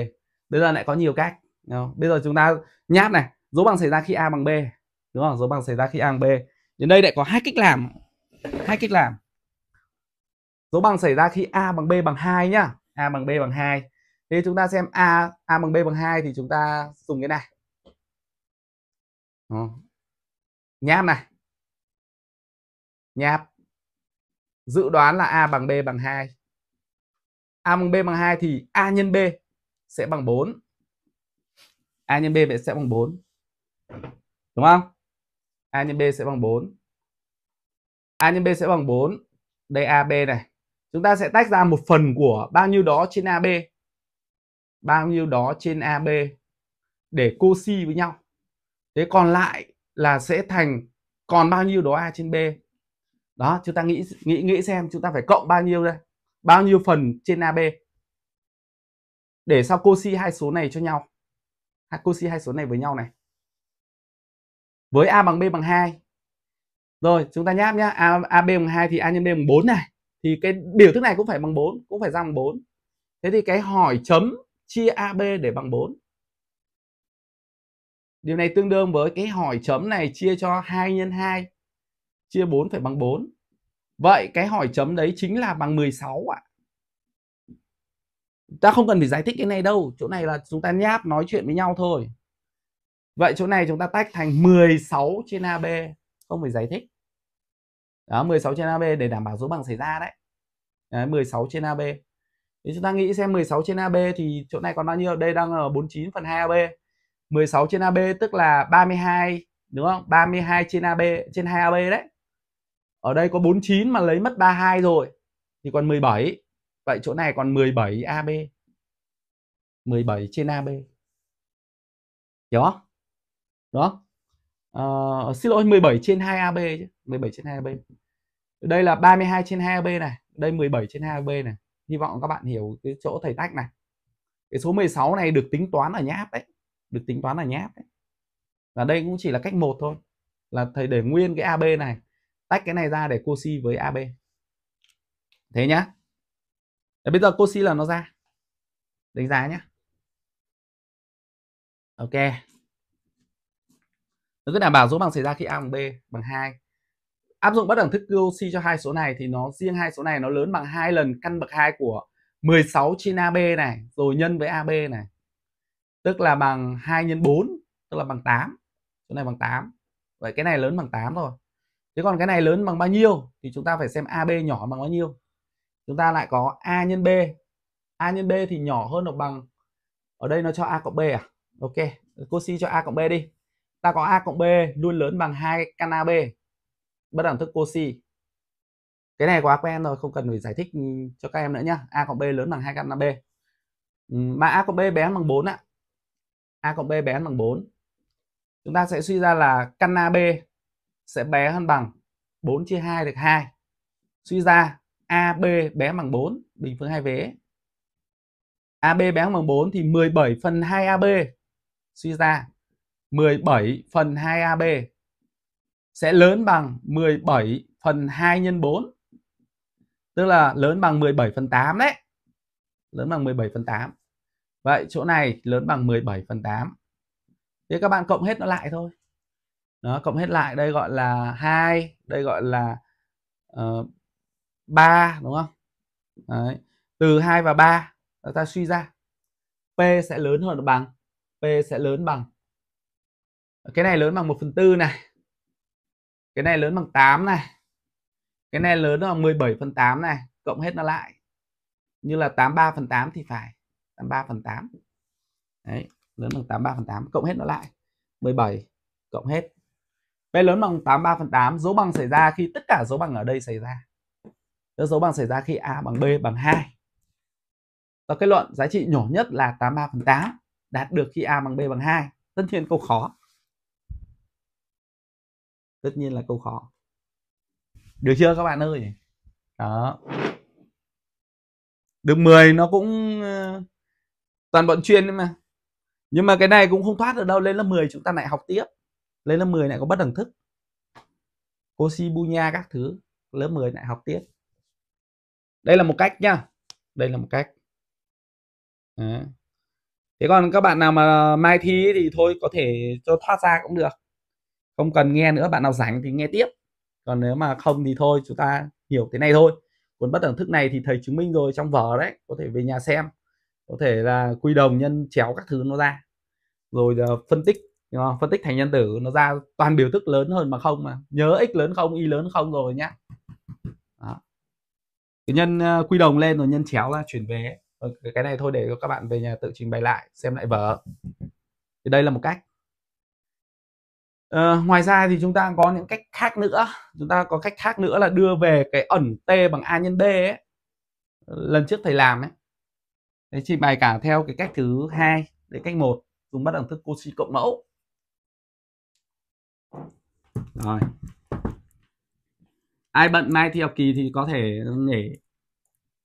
bây giờ lại có nhiều cách không? bây giờ chúng ta nháp này dấu bằng xảy ra khi A bằng B đúng không dấu bằng xảy ra khi A bằng B đến đây lại có hai cách làm hai cách làm dấu bằng xảy ra khi a bằng b bằng 2 nhá a bằng b bằng 2 thế chúng ta xem a a bằng b bằng 2 thì chúng ta dùng cái này nháp này nháp dự đoán là a bằng b bằng 2 a bằng b bằng 2 thì a nhân b sẽ bằng 4 a nhân b vậy sẽ bằng 4 đúng không a nhân b sẽ bằng 4 a nhân b sẽ bằng 4 đây ab này chúng ta sẽ tách ra một phần của bao nhiêu đó trên AB bao nhiêu đó trên AB để cosi với nhau thế còn lại là sẽ thành còn bao nhiêu đó A trên B đó chúng ta nghĩ nghĩ nghĩ xem chúng ta phải cộng bao nhiêu đây bao nhiêu phần trên AB để sao cosi hai số này cho nhau hai cosi hai số này với nhau này với A bằng B bằng 2 rồi chúng ta nháp nhá A, AB bằng 2 thì A nhân B bằng 4 này thì cái biểu thức này cũng phải bằng 4 cũng phải ra bằng 4 thế thì cái hỏi chấm chia AB để bằng 4 điều này tương đương với cái hỏi chấm này chia cho 2 nhân 2 chia 4 phải bằng 4 vậy cái hỏi chấm đấy chính là bằng 16 ạ ta không cần phải giải thích cái này đâu chỗ này là chúng ta nháp nói chuyện với nhau thôi Vậy chỗ này chúng ta tách thành 16 trên AB Không phải giải thích đó 16 trên AB để đảm bảo dấu bằng xảy ra đấy, đấy 16 trên AB thì chúng ta nghĩ xem 16 trên AB thì chỗ này còn bao nhiêu đây đang là 49 phần 2 AB 16 trên AB tức là 32 đúng không 32 trên AB trên 2 AB đấy ở đây có 49 mà lấy mất 32 rồi thì còn 17 vậy chỗ này còn 17 AB 17 trên AB hiểu không đó à, ờ, xin lỗi 17 trên 2 AB chứ 17 trên 2 AB đây là 32 trên 2B này đây 17 trên 2B này hy vọng các bạn hiểu cái chỗ thầy tách này cái số 16 này được tính toán ở nháp đấy được tính toán ở nháp đấy và đây cũng chỉ là cách một thôi là thầy để nguyên cái AB này tách cái này ra để cosi với AB thế nhá để bây giờ cosi là nó ra đánh giá nhá ok nó cứ đảm bảo số bằng xảy ra khi A bằng B bằng 2 áp dụng bất đẳng thức Gauchy cho hai số này thì nó riêng hai số này nó lớn bằng hai lần căn bậc 2 của 16 trên AB này rồi nhân với AB này tức là bằng 2 nhân 4 tức là bằng 8 số này bằng 8 vậy cái này lớn bằng 8 rồi thế còn cái này lớn bằng bao nhiêu thì chúng ta phải xem AB nhỏ bằng bao nhiêu chúng ta lại có A nhân B A nhân B thì nhỏ hơn hoặc bằng ở đây nó cho A cộng B à ok Cô xin cho A cộng B đi ta có A cộng B luôn lớn bằng hai căn AB bất đẳng thức Cauchy cái này quá quen rồi không cần phải giải thích ừ, cho các em nữa nhá a cộng b lớn bằng hai căn năm b ừ, mà a cộng b bé bằng 4 ạ a cộng b bé bằng 4 chúng ta sẽ suy ra là căn ab sẽ bé hơn bằng 4 chia 2 được 2 suy ra ab bé bằng 4 bình phương hai vế ab bé bằng 4 thì 17 phần 2ab suy ra 17 phần 2ab sẽ lớn bằng 17 phần 2 nhân 4 tức là lớn bằng 17 phần 8 đấy lớn bằng 17 phần 8 vậy chỗ này lớn bằng 17 phần 8 thế các bạn cộng hết nó lại thôi đó, cộng hết lại đây gọi là 2 đây gọi là uh, ờ, 3 đúng không đấy. từ 2 và 3 ta suy ra P sẽ lớn hơn bằng P sẽ lớn bằng cái này lớn bằng 1 phần tư này cái này lớn bằng 8 này cái này lớn bằng 17 phần 8 này cộng hết nó lại như là 83 phần 8 thì phải 83 phần 8 đấy lớn bằng 83 phần 8 cộng hết nó lại 17 cộng hết P lớn bằng 83 phần 8 dấu bằng xảy ra khi tất cả dấu bằng ở đây xảy ra dấu bằng xảy ra khi A bằng B bằng 2 và kết luận giá trị nhỏ nhất là 83 phần 8 đạt được khi A bằng B bằng 2 tất nhiên câu khó tất nhiên là câu khó được chưa các bạn ơi đó được 10 nó cũng ờ, toàn bọn chuyên mà nhưng mà cái này cũng không thoát được đâu lên lớp 10 chúng ta lại học tiếp lên lớp 10 lại có bất đẳng thức Koshibuya các thứ lớp 10 lại học tiếp đây là một cách nhá đây là một cách Đấy. thế còn các bạn nào mà mai thi thì thôi có thể cho thoát ra cũng được không cần nghe nữa bạn nào rảnh thì nghe tiếp còn nếu mà không thì thôi chúng ta hiểu thế này thôi còn bất đẳng thức này thì thầy chứng minh rồi trong vở đấy có thể về nhà xem có thể là quy đồng nhân chéo các thứ nó ra rồi ờ, phân tích phân tích thành nhân tử nó ra toàn biểu thức lớn hơn mà không mà nhớ x lớn không y lớn không rồi nhá cái nhân ờ, quy đồng lên rồi nhân chéo ra chuyển về ờ, cái này thôi để các bạn về nhà tự trình bày lại xem lại vở thì đây là một cách Uh, ngoài ra thì chúng ta có những cách khác nữa chúng ta có cách khác nữa là đưa về cái ẩn t bằng a nhân b ấy lần trước thầy làm ấy đấy trình bài cả theo cái cách thứ hai để cách một dùng bất đẳng thức Cauchy cộng mẫu rồi ai bận mai thi học kỳ thì có thể để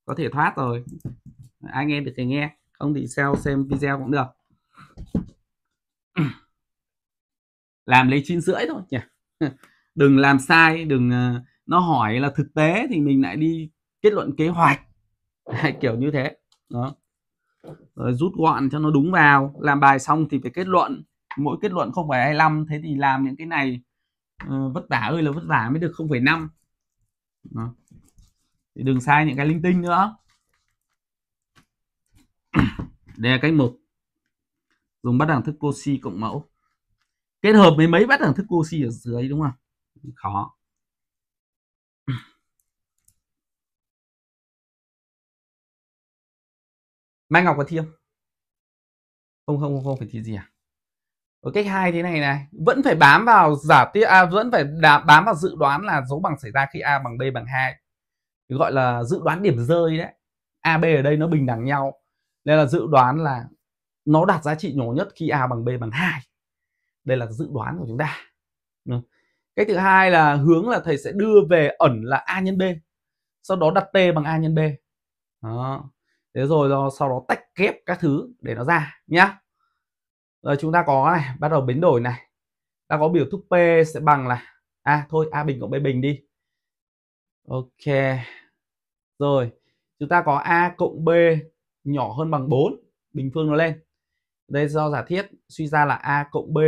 có thể thoát rồi ai nghe được thì nghe không thì sao xem video cũng được (clears throat) làm lấy chín rưỡi thôi nhỉ (laughs) đừng làm sai đừng ờ, nó hỏi là thực tế thì mình lại đi kết luận kế hoạch (laughs) kiểu như thế đó rồi rút gọn cho nó đúng vào làm bài xong thì phải kết luận mỗi kết luận không phải 25 thế thì làm những cái này uh, vất vả ơi là vất vả mới được 0,5 đó. thì đừng sai những cái linh tinh nữa (clears throat) đây là cách một dùng bắt đẳng thức Cauchy cộng mẫu kết hợp với mấy bát thằng thức oxy ở dưới đúng không khó Mai Ngọc có thi không? Không không không phải thi gì à? Ở cách hai thế này này, vẫn phải bám vào giả tiết a à, vẫn phải đà, bám vào dự đoán là dấu bằng xảy ra khi a bằng b bằng hai Gọi là dự đoán điểm rơi đấy. A B ở đây nó bình đẳng nhau. Nên là dự đoán là nó đạt giá trị nhỏ nhất khi a bằng b bằng hai đây là dự đoán của chúng ta cách thứ hai là hướng là thầy sẽ đưa về ẩn là a nhân b sau đó đặt t bằng a nhân b đó. thế rồi do sau đó tách ghép các thứ để nó ra nhá rồi chúng ta có này bắt đầu biến đổi này ta có biểu thức p sẽ bằng là à thôi a bình cộng b bình đi ok rồi chúng ta có a cộng b nhỏ hơn bằng 4 bình phương nó lên đây do giả thiết suy ra là a cộng b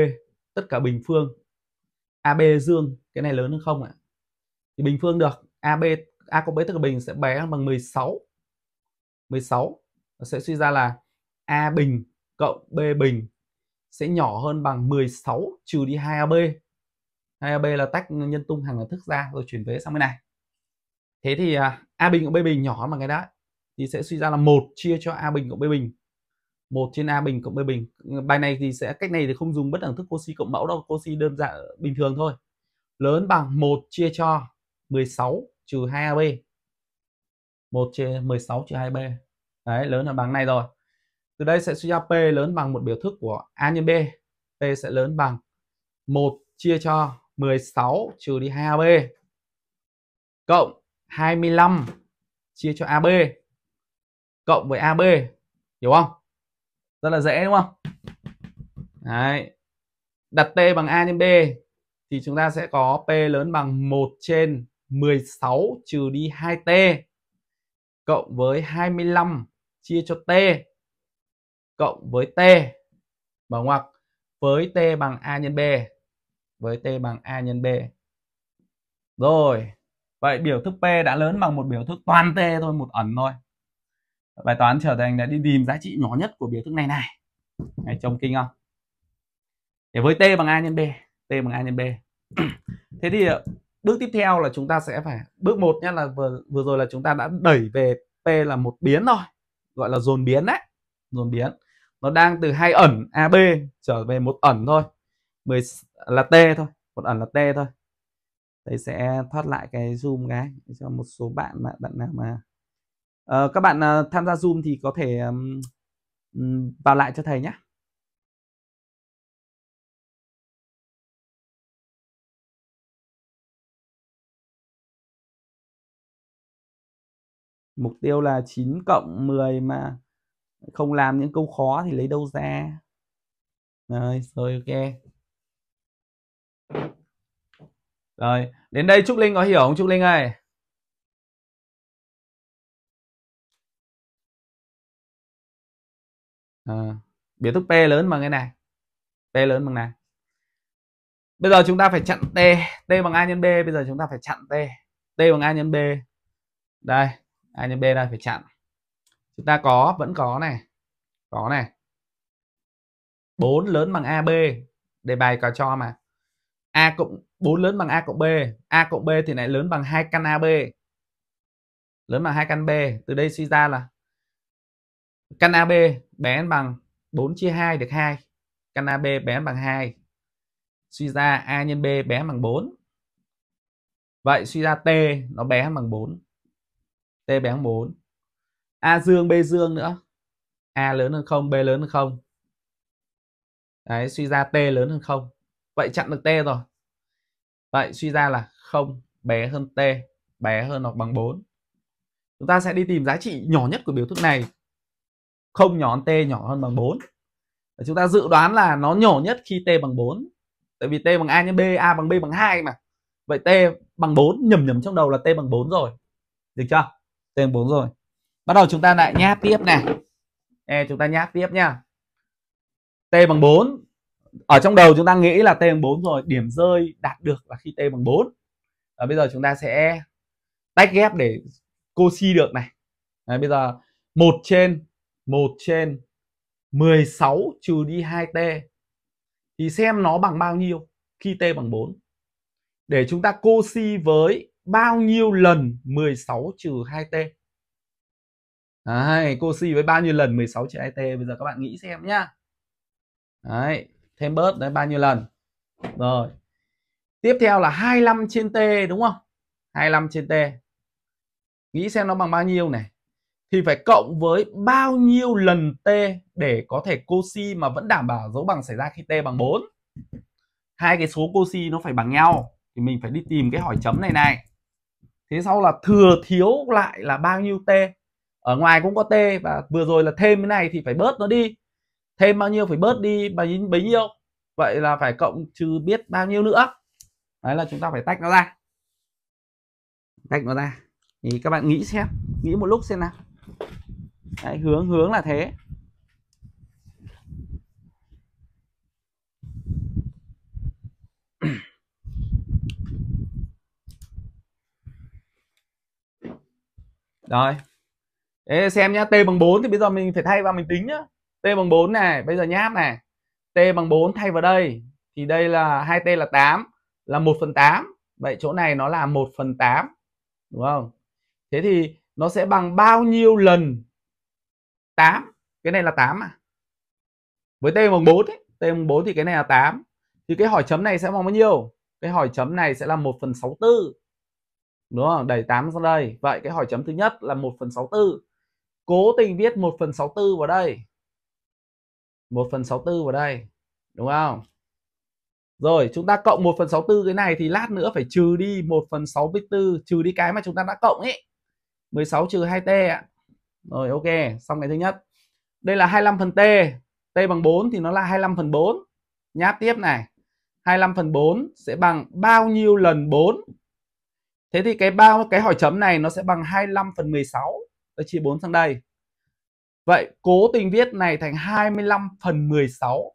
tất cả bình phương AB dương cái này lớn hơn không ạ thì bình phương được AB A cộng B tất cả bình sẽ bé hơn bằng 16 16 nó sẽ suy ra là A bình cộng B bình sẽ nhỏ hơn bằng 16 trừ đi 2AB 2AB là tách nhân tung hàng là thức ra rồi chuyển vế sang bên này thế thì à, A bình cộng B bình nhỏ hơn bằng cái đó thì sẽ suy ra là 1 chia cho A bình cộng B bình 1 trên A bình cộng B bình bài này thì sẽ cách này thì không dùng bất đẳng thức Cauchy cộng mẫu đâu Cauchy đơn giản bình thường thôi lớn bằng 1 chia cho 16 trừ 2AB 1 chia 16 trừ 2B đấy lớn là bằng này rồi từ đây sẽ suy ra P lớn bằng một biểu thức của A nhân B P sẽ lớn bằng 1 chia cho 16 trừ đi 2AB cộng 25 chia cho AB cộng với AB hiểu không rất là dễ đúng không đấy đặt t bằng a nhân b thì chúng ta sẽ có p lớn bằng 1 trên 16 trừ đi 2t cộng với 25 chia cho t cộng với t mở ngoặc với t bằng a nhân b với t bằng a nhân b rồi vậy biểu thức p đã lớn bằng một biểu thức toàn t thôi một ẩn thôi bài toán trở thành là đi tìm giá trị nhỏ nhất của biểu thức này này này trông kinh không để với t bằng a nhân b t bằng a nhân b (clears throat) thế thì ờ, bước tiếp theo là chúng ta sẽ phải bước một nhé là vừa vừa rồi là chúng ta đã đẩy về p là một biến rồi gọi là dồn biến đấy dồn biến nó đang từ hai ẩn ab trở về một ẩn thôi 10 là t thôi một ẩn là t thôi đây sẽ thoát lại cái zoom cái cho một số bạn mà bạn nào mà Ờ, các bạn uh, tham gia zoom thì có thể um, vào lại cho thầy nhé mục tiêu là 9 cộng 10 mà không làm những câu khó thì lấy đâu ra rồi rồi ok rồi đến đây trúc linh có hiểu không trúc linh ơi à, ờ. biểu thức P lớn bằng cái này P lớn bằng này bây giờ chúng ta phải chặn T T bằng A nhân B bây giờ chúng ta phải chặn T T bằng A nhân B đây A nhân B đây phải chặn chúng ta có vẫn có này có này 4 lớn bằng AB đề bài có cho mà A cộng 4 lớn bằng A cộng B A cộng B thì lại lớn bằng hai căn AB lớn bằng hai căn B từ đây suy ra là căn AB bén bằng 4 chia 2 được 2 căn AB bén bằng 2 suy ra A nhân B bén bằng 4 vậy suy ra T nó bén bằng 4 T bén bằng 4 A dương B dương nữa A lớn hơn 0 B lớn hơn 0 đấy suy ra T lớn hơn 0 vậy chặn được T rồi vậy suy ra là 0 bé hơn T bé hơn hoặc bằng 4 chúng ta sẽ đi tìm giá trị nhỏ nhất của biểu thức này không nhỏ hơn t nhỏ hơn bằng 4 và chúng ta dự đoán là nó nhỏ nhất khi t bằng 4 tại vì t bằng a nhân b a bằng b bằng 2 mà vậy t bằng 4 nhầm nhầm trong đầu là t bằng 4 rồi được chưa t bằng 4 rồi bắt đầu chúng ta lại nháp tiếp này e chúng ta nháp tiếp nha t bằng 4 ở trong đầu chúng ta nghĩ là t bằng 4 rồi điểm rơi đạt được là khi t bằng 4 à, bây giờ chúng ta sẽ tách ghép để cô si được này à, bây giờ một trên 1 trên 16 trừ đi 2t thì xem nó bằng bao nhiêu khi t bằng 4. Để chúng ta cosi với bao nhiêu lần 16 trừ 2t. Đấy, cosi với bao nhiêu lần 16 trừ 2t bây giờ các bạn nghĩ xem nhá. Đấy, thêm bớt đấy bao nhiêu lần. Rồi. Tiếp theo là 25 trên t đúng không? 25 trên t. Nghĩ xem nó bằng bao nhiêu này thì phải cộng với bao nhiêu lần t để có thể cosi mà vẫn đảm bảo dấu bằng xảy ra khi t bằng 4. Hai cái số cosi nó phải bằng nhau thì mình phải đi tìm cái hỏi chấm này này. Thế sau là thừa thiếu lại là bao nhiêu t. Ở ngoài cũng có t và vừa rồi là thêm cái này thì phải bớt nó đi. Thêm bao nhiêu phải bớt đi bấy, bấy nhiêu. Vậy là phải cộng trừ biết bao nhiêu nữa. Đấy là chúng ta phải tách nó ra. Tách nó ra. Thì các bạn nghĩ xem, nghĩ một lúc xem nào. Đấy, hướng hướng là thế. Rồi. Thế xem nhá, t bằng 4 thì bây giờ mình phải thay vào mình tính nhá. t bằng 4 này, bây giờ nháp này. t bằng 4 thay vào đây thì đây là 2t là 8 là 1 phần 8. Vậy chỗ này nó là 1 phần 8. Đúng không? Thế thì nó sẽ bằng bao nhiêu lần 8 cái này là 8 à với t bằng 4 ấy, t bằng 4 thì cái này là 8 thì cái hỏi chấm này sẽ bằng bao nhiêu cái hỏi chấm này sẽ là 1 phần 64 đúng không đẩy 8 ra đây vậy cái hỏi chấm thứ nhất là 1 phần 64 cố tình viết 1 phần 64 vào đây 1 phần 64 vào đây đúng không rồi chúng ta cộng 1 phần 64 cái này thì lát nữa phải trừ đi 1 phần 64 trừ đi cái mà chúng ta đã cộng ấy 16 trừ 2t ạ rồi ok, xong cái thứ nhất. Đây là 25 phần T. T bằng 4 thì nó là 25 phần 4. Nháp tiếp này. 25 phần 4 sẽ bằng bao nhiêu lần 4? Thế thì cái bao cái hỏi chấm này nó sẽ bằng 25 phần 16. Tôi chia 4 sang đây. Vậy cố tình viết này thành 25 phần 16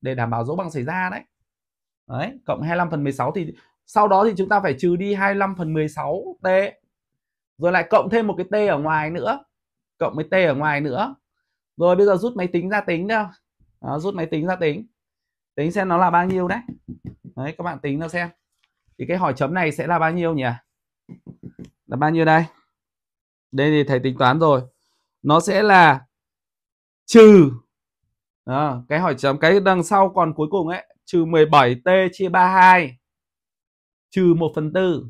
để đảm bảo dấu bằng xảy ra đấy. Đấy, cộng 25 phần 16 thì sau đó thì chúng ta phải trừ đi 25 phần 16 t rồi lại cộng thêm một cái t ở ngoài nữa cộng với t ở ngoài nữa rồi bây giờ rút máy tính ra tính đâu đó, rút máy tính ra tính tính xem nó là bao nhiêu đấy đấy các bạn tính nó xem thì cái hỏi chấm này sẽ là bao nhiêu nhỉ là bao nhiêu đây đây thì thầy tính toán rồi nó sẽ là trừ đó, cái hỏi chấm cái đằng sau còn cuối cùng ấy trừ 17 t chia 32 trừ 1 phần tư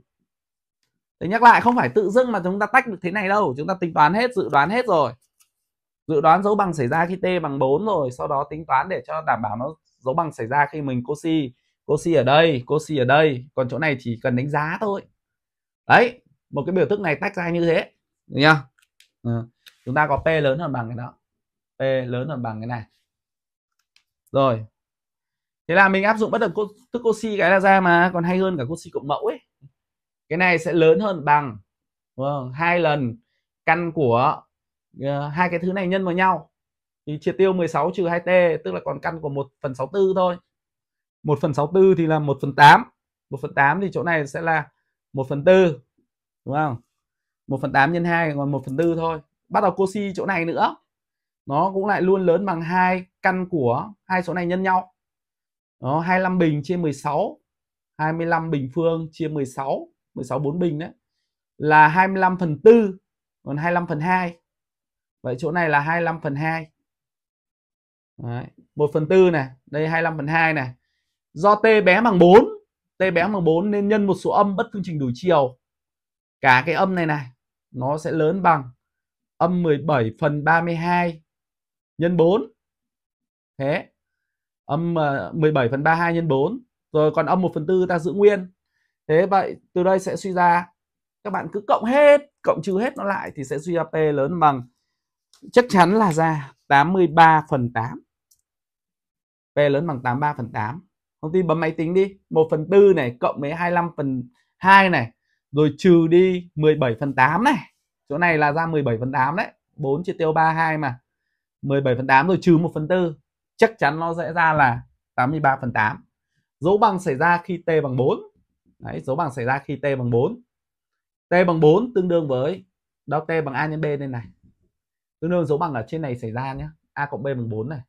để nhắc lại không phải tự dưng mà chúng ta tách được thế này đâu, chúng ta tính toán hết, dự đoán hết rồi. Dự đoán dấu bằng xảy ra khi t bằng 4 rồi, sau đó tính toán để cho đảm bảo nó dấu bằng xảy ra khi mình cô si cô si ở đây, cô si ở đây, còn chỗ này chỉ cần đánh giá thôi. Đấy, một cái biểu thức này tách ra như thế, được nhá. Ừ. Chúng ta có p lớn hơn bằng cái đó. P lớn hơn bằng cái này. Rồi. Thế là mình áp dụng bất đồng thức si cái là ra mà còn hay hơn cả cô si cộng mẫu ấy cái này sẽ lớn hơn bằng vâng hai lần căn của uh, hai cái thứ này nhân vào nhau thì triệt tiêu 16 trừ 2t tức là còn căn của 1 phần 64 thôi 1 phần 64 thì là 1 phần 8 1 phần 8 thì chỗ này sẽ là 1 phần 4 đúng không 1 phần 8 nhân 2 còn 1 phần 4 thôi bắt đầu cosi chỗ này nữa nó cũng lại luôn lớn bằng hai căn của hai số này nhân nhau đó 25 bình chia 16 25 bình phương chia 16 16 4 bình đấy là 25 phần 4 còn 25 phần 2 vậy chỗ này là 25 phần 2 đấy. 1 phần 4 này đây 25 phần 2 này do t bé bằng 4 t bé bằng 4 nên nhân một số âm bất phương trình đổi chiều cả cái âm này này nó sẽ lớn bằng âm 17 phần 32 nhân 4 thế âm 17 ờ, phần 32 nhân 4 rồi còn âm 1 phần 4 ta giữ nguyên thế vậy từ đây sẽ suy ra các bạn cứ cộng hết cộng trừ hết nó lại thì sẽ suy ra p lớn bằng chắc chắn là ra 83 phần 8 p lớn bằng 83 phần 8 công ty bấm máy tính đi 1 phần 4 này cộng với 25 phần 2 này rồi trừ đi 17 phần 8 này chỗ này là ra 17 phần 8 đấy 4 chia tiêu 32 mà 17 phần 8 rồi trừ 1 phần 4 chắc chắn nó sẽ ra là 83 phần 8 dấu bằng xảy ra khi t bằng 4 Đấy, dấu bằng xảy ra khi t bằng 4. T bằng 4 tương đương với đó t bằng a nhân b lên này. Tương đương dấu bằng ở trên này xảy ra nhé. A cộng b bằng 4 này.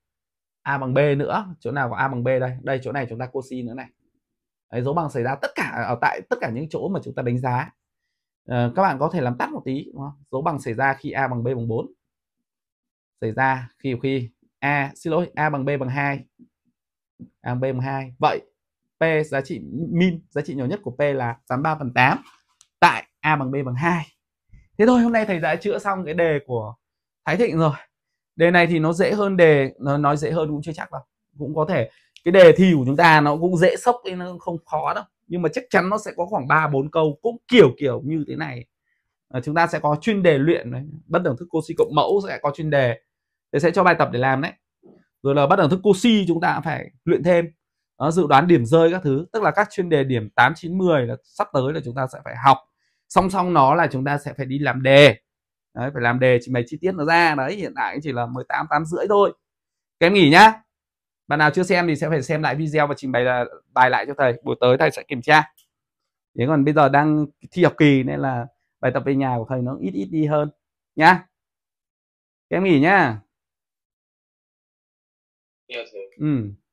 A bằng b nữa, chỗ nào có a bằng b đây? Đây chỗ này chúng ta cosin nữa này. Đấy, dấu bằng xảy ra tất cả ở tại tất cả những chỗ mà chúng ta đánh giá. À, các bạn có thể làm tắt một tí đúng không? Dấu bằng xảy ra khi a bằng b bằng 4. Xảy ra khi khi a xin lỗi, a bằng b bằng 2. A bằng b bằng 2. Vậy P giá trị min giá trị nhỏ nhất của P là 83 phần 8 tại A bằng B bằng 2 thế thôi hôm nay thầy đã chữa xong cái đề của Thái Thịnh rồi đề này thì nó dễ hơn đề nó nói dễ hơn cũng chưa chắc đâu cũng có thể cái đề thi của chúng ta nó cũng dễ sốc nên nó không khó đâu nhưng mà chắc chắn nó sẽ có khoảng 3 bốn câu cũng kiểu kiểu như thế này à, chúng ta sẽ có chuyên đề luyện đấy bất đẳng thức cosi cộng mẫu sẽ có chuyên đề để sẽ cho bài tập để làm đấy rồi là bất đẳng thức cosi chúng ta phải luyện thêm đó, dự đoán điểm rơi các thứ tức là các chuyên đề điểm 8, 9, 10 là sắp tới là chúng ta sẽ phải học song song nó là chúng ta sẽ phải đi làm đề đấy, phải làm đề trình bày chi tiết nó ra đấy hiện tại chỉ là 18, 8 rưỡi thôi các em nghỉ nhá bạn nào chưa xem thì sẽ phải xem lại video và trình bày là bài lại cho thầy buổi tới thầy sẽ kiểm tra thế còn bây giờ đang thi học kỳ nên là bài tập về nhà của thầy nó ít ít đi hơn nhá các em nghỉ nhá ừ.